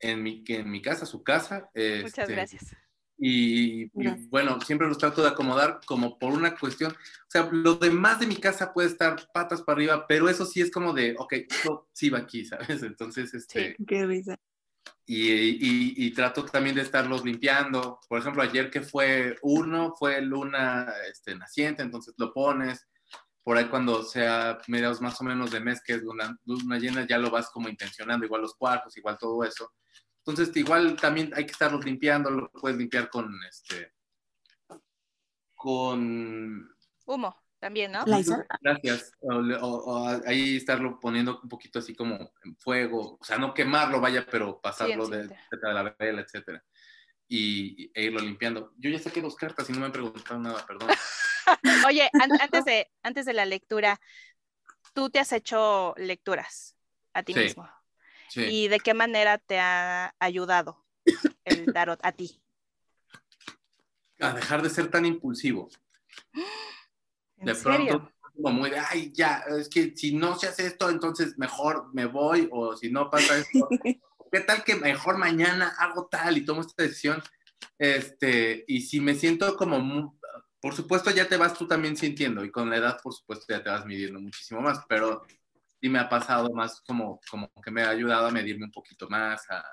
en mi, en mi casa, su casa. Muchas este, gracias. Y, bueno, siempre los trato de acomodar como por una cuestión. O sea, lo demás de mi casa puede estar patas para arriba, pero eso sí es como de, ok, esto sí va aquí, ¿sabes? Entonces, este. Sí, qué risa. Y, y, y, trato también de estarlos limpiando. Por ejemplo, ayer que fue uno, fue luna este, naciente, entonces lo pones por ahí cuando sea mediados más o menos de mes, que es una luna llena, ya lo vas como intencionando, igual los cuartos, igual todo eso. Entonces, igual también hay que estarlo limpiando, lo puedes limpiar con este, con... Humo también, ¿no? Gracias. O, ahí estarlo poniendo un poquito así como en fuego, o sea, no quemarlo, vaya, pero pasarlo de, la vela, etcétera. Y, e irlo limpiando. Yo ya saqué dos cartas y no me han preguntado nada, perdón. Oye, antes, de, antes de la lectura, tú te has hecho lecturas a ti mismo. ¿Y de qué manera te ha ayudado el tarot a ti? A dejar de ser tan impulsivo. de pronto, como muy ay, ya, es que si no se hace esto, entonces mejor me voy, o si no pasa esto, ¿qué tal que mejor mañana hago tal y tomo esta decisión? Este, y si me siento como por supuesto ya te vas tú también sintiendo y con la edad, por supuesto, ya te vas midiendo muchísimo más, pero sí me ha pasado más como, como que me ha ayudado a medirme un poquito más, a,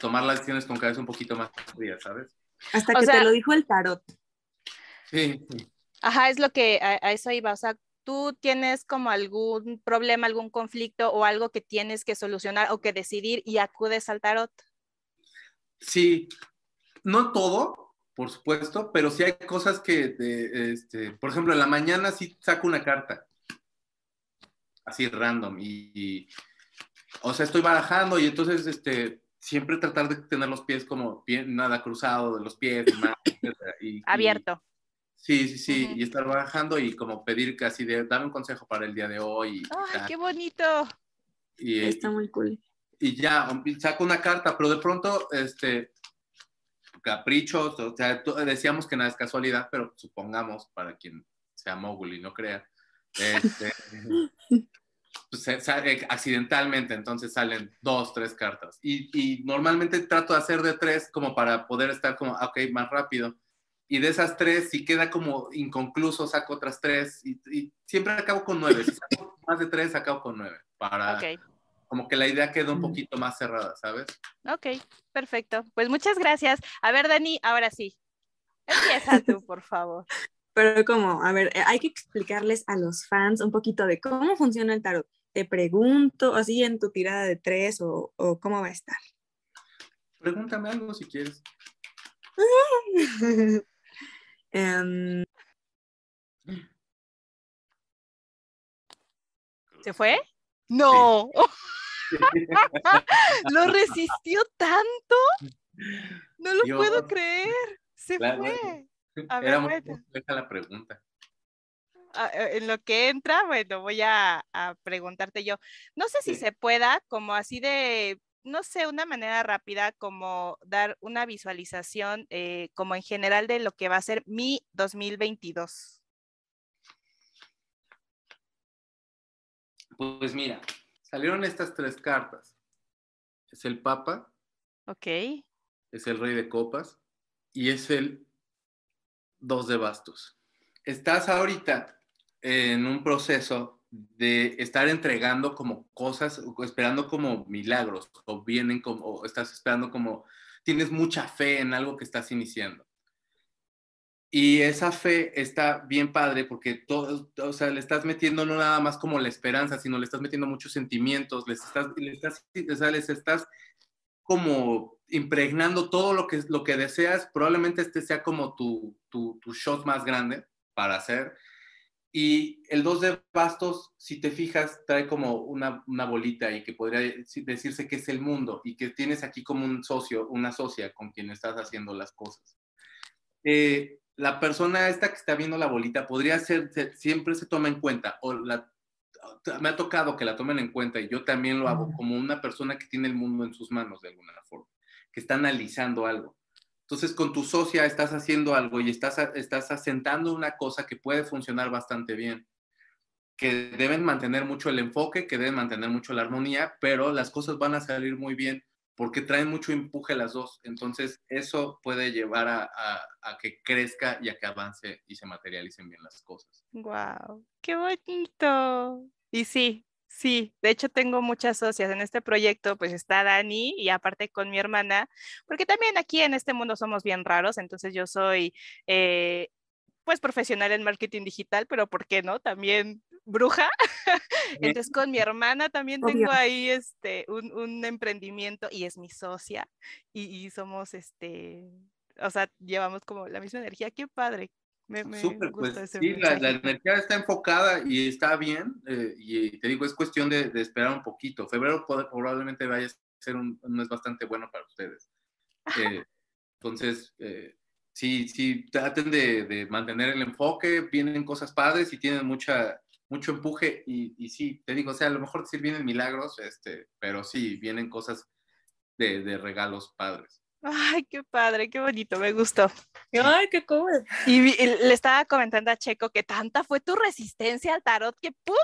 tomar las decisiones con cabeza un poquito más fría, ¿sabes? Hasta que te lo dijo el tarot. Sí. Ajá, es lo que a eso iba, o sea, tú tienes como algún problema, algún conflicto o algo que tienes que solucionar o que decidir y acudes al tarot. Sí, no todo, por supuesto, pero sí hay cosas que, este, por ejemplo, en la mañana sí saco una carta, así random, y, o sea, estoy barajando y entonces, este, siempre tratar de tener los pies como, bien, nada cruzado, de los pies, y, abierto. Sí, sí, sí, y estar barajando y como pedir casi de, dar un consejo para el día de hoy. ¡Ay, qué bonito! Y, Está muy cool. Y ya, saco una carta, pero de pronto, este, caprichos, o sea, decíamos que nada es casualidad, pero supongamos, para quien sea mogul y no crea, este, pues, eh, accidentalmente entonces salen dos, tres cartas. Y, normalmente trato de hacer de tres como para poder estar como, ah, ok, más rápido. Y de esas tres, si queda como inconcluso, saco otras tres. Y, siempre acabo con nueve. Si saco más de tres, acabo con nueve. Para, como que la idea quedó un poquito más cerrada, ¿sabes? Ok, perfecto. Pues muchas gracias. A ver, Dani, ahora sí. Empieza tú, por favor. Pero como, a ver, eh, hay que explicarles a los fans un poquito de cómo funciona el tarot. Te pregunto, así en tu tirada de tres o, cómo va a estar. Pregúntame algo si quieres. Em, ¿Se fue? No. lo resistió tanto. No lo puedo creer. Se fue. A ver, era la pregunta. Ah, eh, en lo que entra, bueno, voy a, preguntarte yo. No sé si se pueda, como así de, no sé, una manera rápida, como dar una visualización, eh, como en general de lo que va a ser mi 2022. Pues mira, salieron estas tres cartas. Es el Papa. Ok. Es el Rey de Copas. Y es el Dos de Bastos. Estás ahorita en un proceso de estar entregando como cosas, esperando como milagros, o vienen como, o estás esperando como, tienes mucha fe en algo que estás iniciando. Y esa fe está bien padre porque todo, o sea, le estás metiendo no nada más como la esperanza, sino le estás metiendo muchos sentimientos, les estás, estás, estás como impregnando todo lo que, lo que deseas. Probablemente este sea como tu, tu, tu shot más grande para hacer. Y el 2 de bastos, si te fijas, trae como una, una bolita y que podría decirse que es el mundo y que tienes aquí como un socio, una socia con quien estás haciendo las cosas. Eh, la persona esta que está viendo la bolita podría ser, siempre se toma en cuenta, o la, me ha tocado que la tomen en cuenta y yo también lo hago como una persona que tiene el mundo en sus manos de alguna forma, que está analizando algo. Entonces, con tu socia estás haciendo algo y estás, estás asentando una cosa que puede funcionar bastante bien, que deben mantener mucho el enfoque, que deben mantener mucho la armonía, pero las cosas van a salir muy bien porque traen mucho empuje las dos. Entonces, eso puede llevar a, que crezca y a que avance y se materialicen bien las cosas. ¡Wow! ¡Qué bonito! Y sí, sí, de hecho tengo muchas socias en este proyecto, pues está Dani y aparte con mi hermana, porque también aquí en este mundo somos bien raros, entonces yo soy... Eh, pues profesional en marketing digital, pero ¿por qué no? También bruja. Entonces con mi hermana también tengo ahí este, un, un emprendimiento y es mi socia y, y, somos, este, o sea, llevamos como la misma energía. Qué padre. Me, pues gusta pues, ese sí, la, la, energía está enfocada y está bien. Eh, y te digo, es cuestión de, de esperar un poquito. Febrero probablemente vaya a ser un, un, mes bastante bueno para ustedes. Eh, entonces, eh, sí, sí, traten de, mantener el enfoque, vienen cosas padres y tienen mucha, mucho empuje y, sí, te digo, o sea, a lo mejor sí vienen milagros, este, pero sí, vienen cosas de, regalos padres. Ay, qué padre, qué bonito, me gustó. Ay, qué cool. Y, le estaba comentando a Checo que tanta fue tu resistencia al tarot que ¡pum!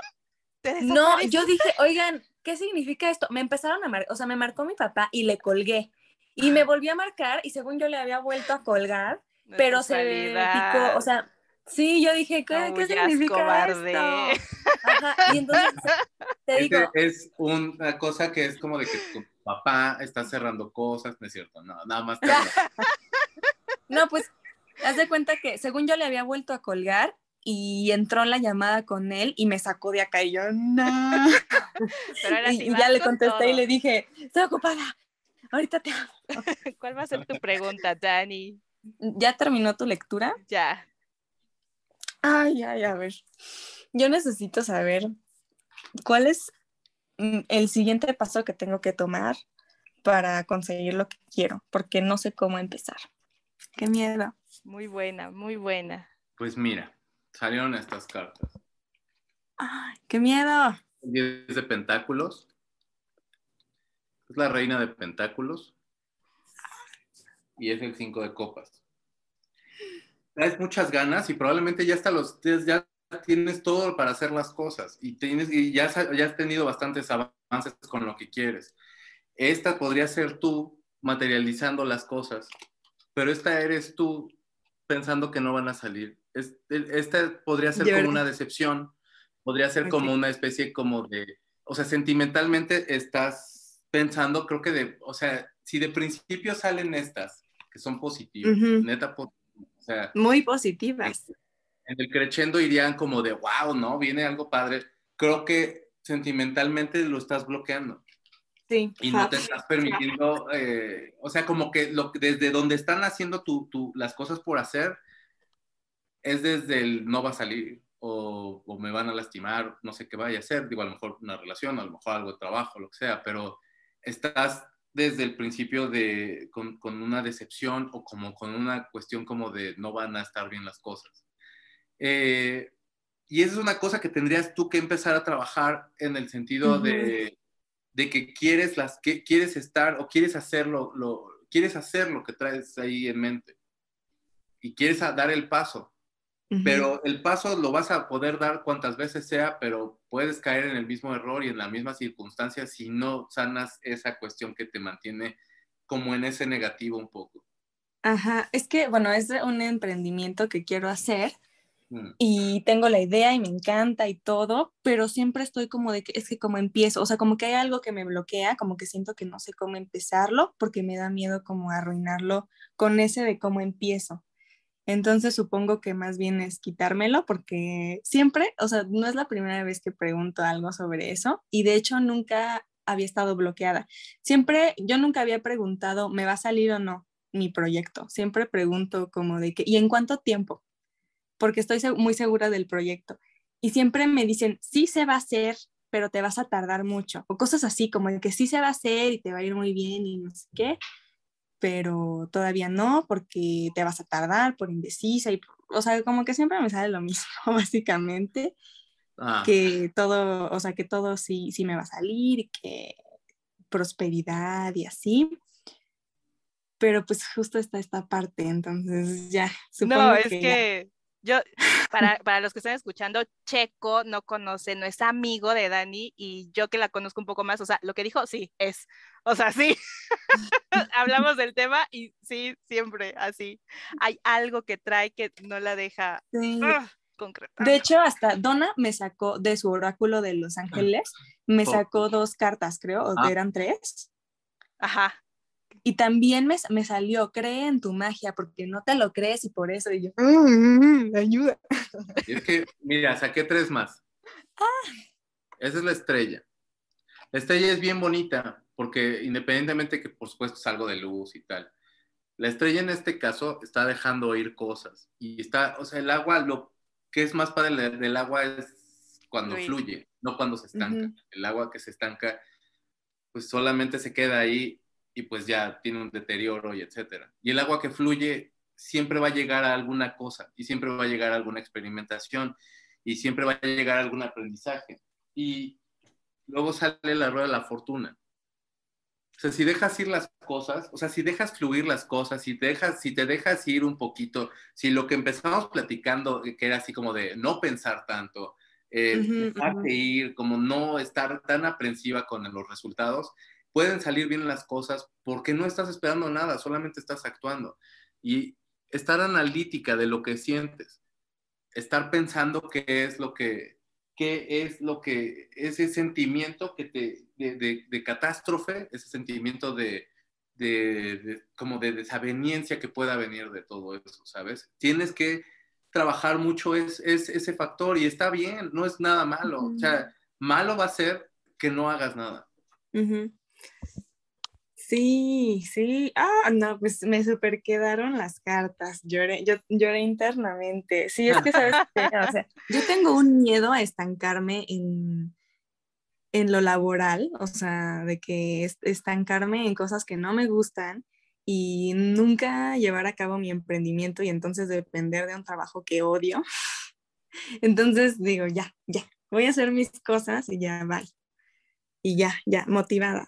no, yo dije, oigan, ¿qué significa esto? Me empezaron a marcar, o sea, me marcó mi papá y le colgué. Y me volví a marcar y según yo le había vuelto a colgar, pero se picó, o sea, Sí, yo dije, ¿qué, significa esto? Ajá, y entonces te digo... es una cosa que es como de que tu papá está cerrando cosas, ¿no es cierto? No, nada más. no, pues, haz de cuenta que según yo le había vuelto a colgar y entró la llamada con él y me sacó de acá y yo, no. y, ya le contesté y le dije, estoy ocupada, ahorita te... ¿Cuál va a ser tu pregunta, Dani? ¿Ya terminó tu lectura? Ya. Ay, ay, a ver. Yo necesito saber cuál es mm, el siguiente paso que tengo que tomar para conseguir lo que quiero, porque no sé cómo empezar. Qué miedo. Muy buena, muy buena. Pues mira, salieron estas cartas. ¡Ay, qué miedo! Diez de pentáculos. Es la reina de pentáculos. Y es el cinco de copas traes muchas ganas y probablemente ya hasta los ya tienes todo para hacer las cosas y, tienes, ya, ya has tenido bastantes avances con lo que quieres. Esta podría ser tú materializando las cosas, pero esta eres tú pensando que no van a salir. esta podría ser como una decepción, podría ser como una especie como de, o sea, sentimentalmente estás pensando, creo que de, o sea, si de principio salen estas, que son positivas, neta positivas, muy positivas. En, el crescendo irían como de, wow, ¿no? Viene algo padre. Creo que sentimentalmente lo estás bloqueando. Sí. Y no te estás permitiendo, eh, o sea, como que lo, desde donde están haciendo tu, las cosas por hacer, es desde el no va a salir o, o, me van a lastimar, no sé qué vaya a hacer, digo, a lo mejor una relación, a lo mejor algo de trabajo, lo que sea, pero estás desde el principio de, con, una decepción o como con una cuestión como de no van a estar bien las cosas. Eh, y esa es una cosa que tendrías tú que empezar a trabajar en el sentido de, de, que quieres, las, que quieres estar o quieres hacer lo, lo, quieres hacer lo que traes ahí en mente y quieres dar el paso. Pero el paso lo vas a poder dar cuantas veces sea, pero puedes caer en el mismo error y en la misma circunstancia si no sanas esa cuestión que te mantiene como en ese negativo un poco. Ajá, es que bueno, es un emprendimiento que quiero hacer mm. y tengo la idea y me encanta y todo, pero siempre estoy como de que es que como empiezo, o sea, como que hay algo que me bloquea, como que siento que no sé cómo empezarlo porque me da miedo como arruinarlo con ese de cómo empiezo. Entonces supongo que más bien es quitármelo porque siempre, o sea, no es la primera vez que pregunto algo sobre eso y de hecho nunca había estado bloqueada. Siempre, yo nunca había preguntado, ¿me va a salir o no mi proyecto? Siempre pregunto como de qué, ¿y en cuánto tiempo? Porque estoy muy segura del proyecto. Y siempre me dicen, sí se va a hacer, pero te vas a tardar mucho. O cosas así, como de que sí se va a hacer y te va a ir muy bien y no sé qué pero todavía no porque te vas a tardar por indecisa y, o sea, como que siempre me sale lo mismo, básicamente, ah. que todo, o sea, que todo sí, sí me va a salir, que prosperidad y así. Pero pues justo está esta parte, entonces ya. Supongo no, es que yo, para, los que están escuchando, Checo no conoce, no es amigo de Dani y yo que la conozco un poco más, o sea, lo que dijo, sí, es. O sea, sí, hablamos del tema y sí, siempre así. Hay algo que trae que no la deja ah, concreta. De hecho, hasta Donna me sacó de su oráculo de Los Ángeles, me sacó dos cartas, creo, o ah. eran tres. Ajá. Y también me, me, salió, cree en tu magia, porque no te lo crees y por eso. Y yo, ayuda. es que, mira, saqué tres más. Ah. Esa es la estrella. La estrella es bien bonita, porque independientemente que, por supuesto, salgo de luz y tal. La estrella en este caso está dejando ir cosas. Y está, o sea, el agua, lo que es más padre del agua es cuando fluye, no cuando se estanca. El agua que se estanca, pues solamente se queda ahí y pues ya tiene un deterioro y etcétera. Y el agua que fluye siempre va a llegar a alguna cosa y siempre va a llegar a alguna experimentación y siempre va a llegar a algún aprendizaje. Y luego sale la rueda de la fortuna. O sea, si dejas ir las cosas, o sea, si dejas fluir las cosas, si te dejas, si te dejas ir un poquito, si lo que empezamos platicando, que era así como de no pensar tanto, eh, ir, como no estar tan aprensiva con los resultados, pueden salir bien las cosas porque no estás esperando nada, solamente estás actuando. Y estar analítica de lo que sientes, estar pensando qué es lo que, qué es lo que, ese sentimiento que te, de, catástrofe, ese sentimiento de, de, como de desaveniencia que pueda venir de todo eso, ¿sabes? Tienes que trabajar mucho es, ese factor y está bien, no es nada malo. O sea, malo va a ser que no hagas nada. Sí, sí. Ah, no, pues me super quedaron las cartas. Lloré, yo lloré internamente. Sí, es que sabes que yo tengo un miedo a estancarme en, en lo laboral, o sea, de que estancarme en cosas que no me gustan y nunca llevar a cabo mi emprendimiento y entonces depender de un trabajo que odio. Entonces digo, ya, ya, voy a hacer mis cosas y ya, bye y ya, ya, motivada.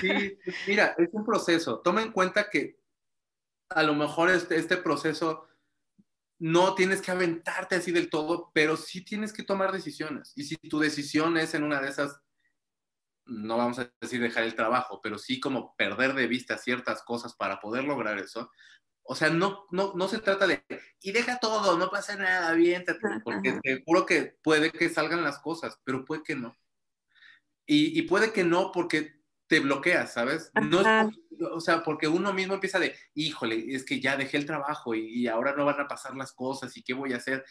Sí, pues mira, es un proceso. Toma en cuenta que a lo mejor este, este, proceso no tienes que aventarte así del todo, pero sí tienes que tomar decisiones. Y si tu decisión es en una de esas, no vamos a decir dejar el trabajo, pero sí como perder de vista ciertas cosas para poder lograr eso. O sea, no, no, no se trata de, y deja todo, no pasa nada, aviéntate, ah, porque te juro que puede que salgan las cosas, pero puede que no y, puede que no porque te bloqueas, ¿sabes? No o sea, porque uno mismo empieza de, híjole, es que ya dejé el trabajo y, ahora no van a pasar las cosas y qué voy a hacer.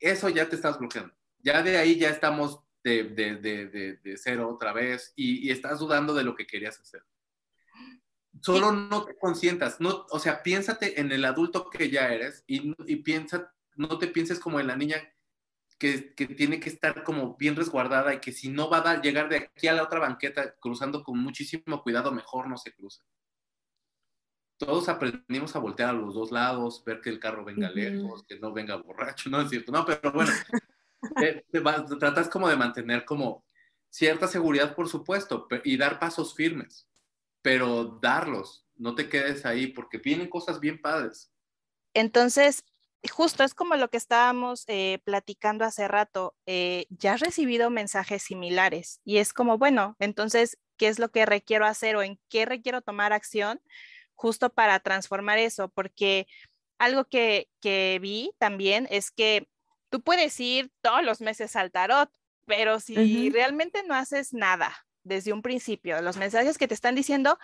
Eso ya te estás bloqueando. Ya de ahí ya estamos de, de, cero otra vez y, estás dudando de lo que querías hacer. Solo no te consientas, no, o sea, piénsate en el adulto que ya eres y, piensa, no te pienses como en la niña que, tiene que estar como bien resguardada y que si no va a llegar de aquí a la otra banqueta cruzando con muchísimo cuidado, mejor no se cruza. Todos aprendimos a voltear a los dos lados, ver que el carro venga lejos, que no venga borracho, no es cierto, no, pero bueno, tratas como de mantener como cierta seguridad, por supuesto, y dar pasos firmes, pero darlos, no te quedes ahí porque vienen cosas bien padres. Entonces, justo es como lo que estábamos eh, platicando hace rato, eh, ya has recibido mensajes similares y es como, bueno, entonces, ¿qué es lo que requiero hacer o en qué requiero tomar acción justo para transformar eso? Porque algo que, vi también es que tú puedes ir todos los meses al tarot, pero si realmente no haces nada desde un principio, los mensajes que te están diciendo,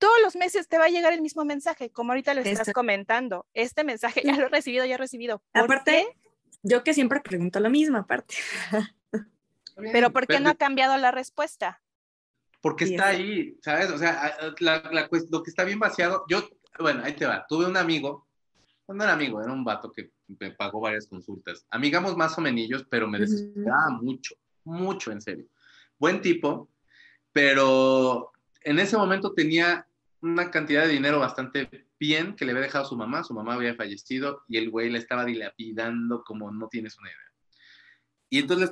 todos los meses te va a llegar el mismo mensaje, como ahorita lo estás comentando. Este mensaje ya lo he recibido, ya he recibido. aparte, yo que siempre pregunto lo mismo, aparte. Pero ¿por qué no ha cambiado la respuesta? Porque está ahí, ¿sabes? O sea, lo que está bien vaciado, yo, bueno, ahí te va. Tuve un amigo no era amigo, era un vato que me pagó varias consultas. Amigamos más o menos, pero me desesperaba mucho, mucho, en serio. Buen tipo, pero en ese momento tenía una cantidad de dinero bastante bien que le había dejado su mamá, su mamá había fallecido y el güey le estaba dilapidando como no tienes una idea. Y entonces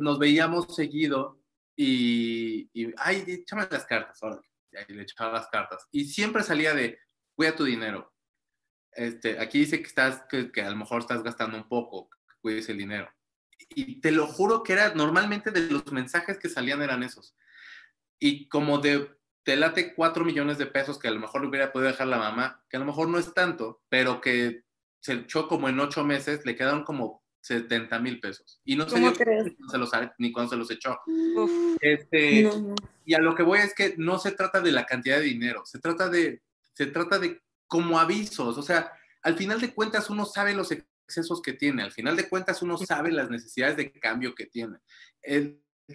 nos veíamos seguido y, ay, échame las cartas, ahora. Y le echaba las cartas. Y siempre salía de, cuida tu dinero. Este, aquí dice que, estás, que, que a lo mejor estás gastando un poco, cuides el dinero. Y te lo juro que era, normalmente de los mensajes que salían eran esos. Y como de te late cuatro millones de pesos que a lo mejor le hubiera podido dejar la mamá, que a lo mejor no es tanto, pero que se echó como en ocho meses, le quedaron como 70 mil pesos. Y no sé ni cuándo se, los, echó. Este, y a lo que voy es que no se trata de la cantidad de dinero, se trata de, se trata de como avisos, o sea, al final de cuentas uno sabe los excesos que tiene, al final de cuentas uno sabe las necesidades de cambio que tiene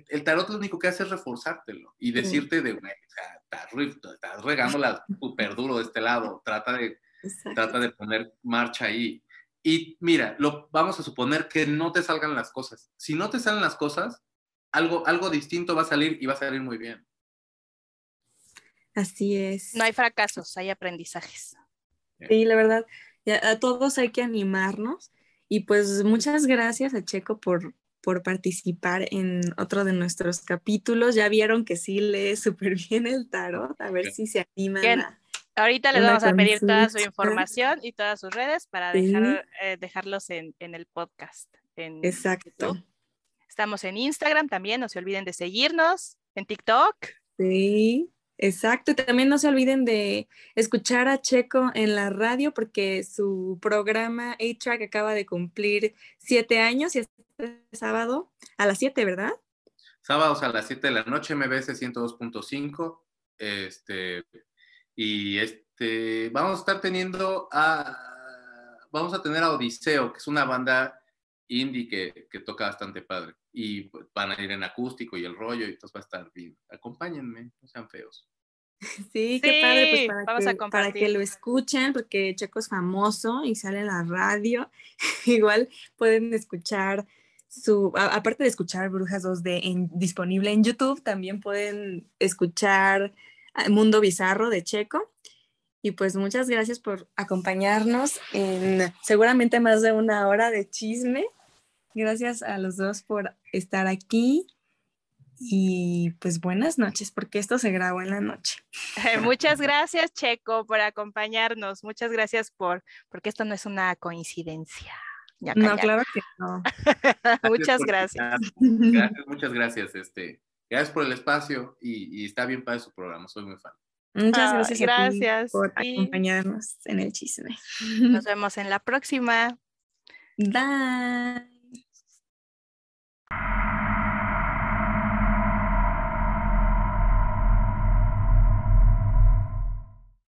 el tarot lo único que hace es reforzártelo y decirte de, una... o sea, estás, estás súper duro de este lado, trata de, trata de poner marcha ahí. Y mira, lo, vamos a suponer que no te salgan las cosas. Si no te salen las cosas, algo, algo distinto va a salir y va a salir muy bien. Así es. No hay fracasos, hay aprendizajes. Sí, la verdad, a todos hay que animarnos. Y pues muchas gracias a Checo por, por participar en otro de nuestros capítulos. Ya vieron que sí lee súper bien el tarot, a ver si se animan. Ahorita les vamos a pedir toda su información y todas sus redes para eh, dejarlos en, el podcast. Exacto. Estamos en Instagram también, no se olviden de seguirnos, en TikTok. Sí. Exacto, y también no se olviden de escuchar a Checo en la radio porque su programa A-Track acaba de cumplir siete años y este sábado a las 7, ¿verdad? Sábados a las 7 de la noche, MBS 102.5. Este, y este, vamos a estar teniendo a, vamos a tener a Odiseo, que es una banda indie que, toca bastante padre. Y van a ir en acústico y el rollo, y entonces va a estar bien. Acompáñenme, no sean feos. Sí, qué padre, pues para, vamos que, para que lo escuchen, porque Checo es famoso y sale en la radio. Igual pueden escuchar su, aparte de escuchar Brujas 2D disponible en YouTube, también pueden escuchar ah, Mundo Bizarro de Checo. Y pues muchas gracias por acompañarnos en seguramente más de una hora de chisme. Gracias a los dos por estar aquí. Y pues buenas noches, porque esto se grabó en la noche. Muchas gracias, Checo, por acompañarnos. Muchas gracias por, porque esto no es una coincidencia no, claro que no. muchas gracias. Muchas gracias. Este, gracias por el espacio y, está bien para su programa. Soy muy fan. Muchas gracias, por acompañarnos en el chisme. Nos vemos en la próxima. Bye.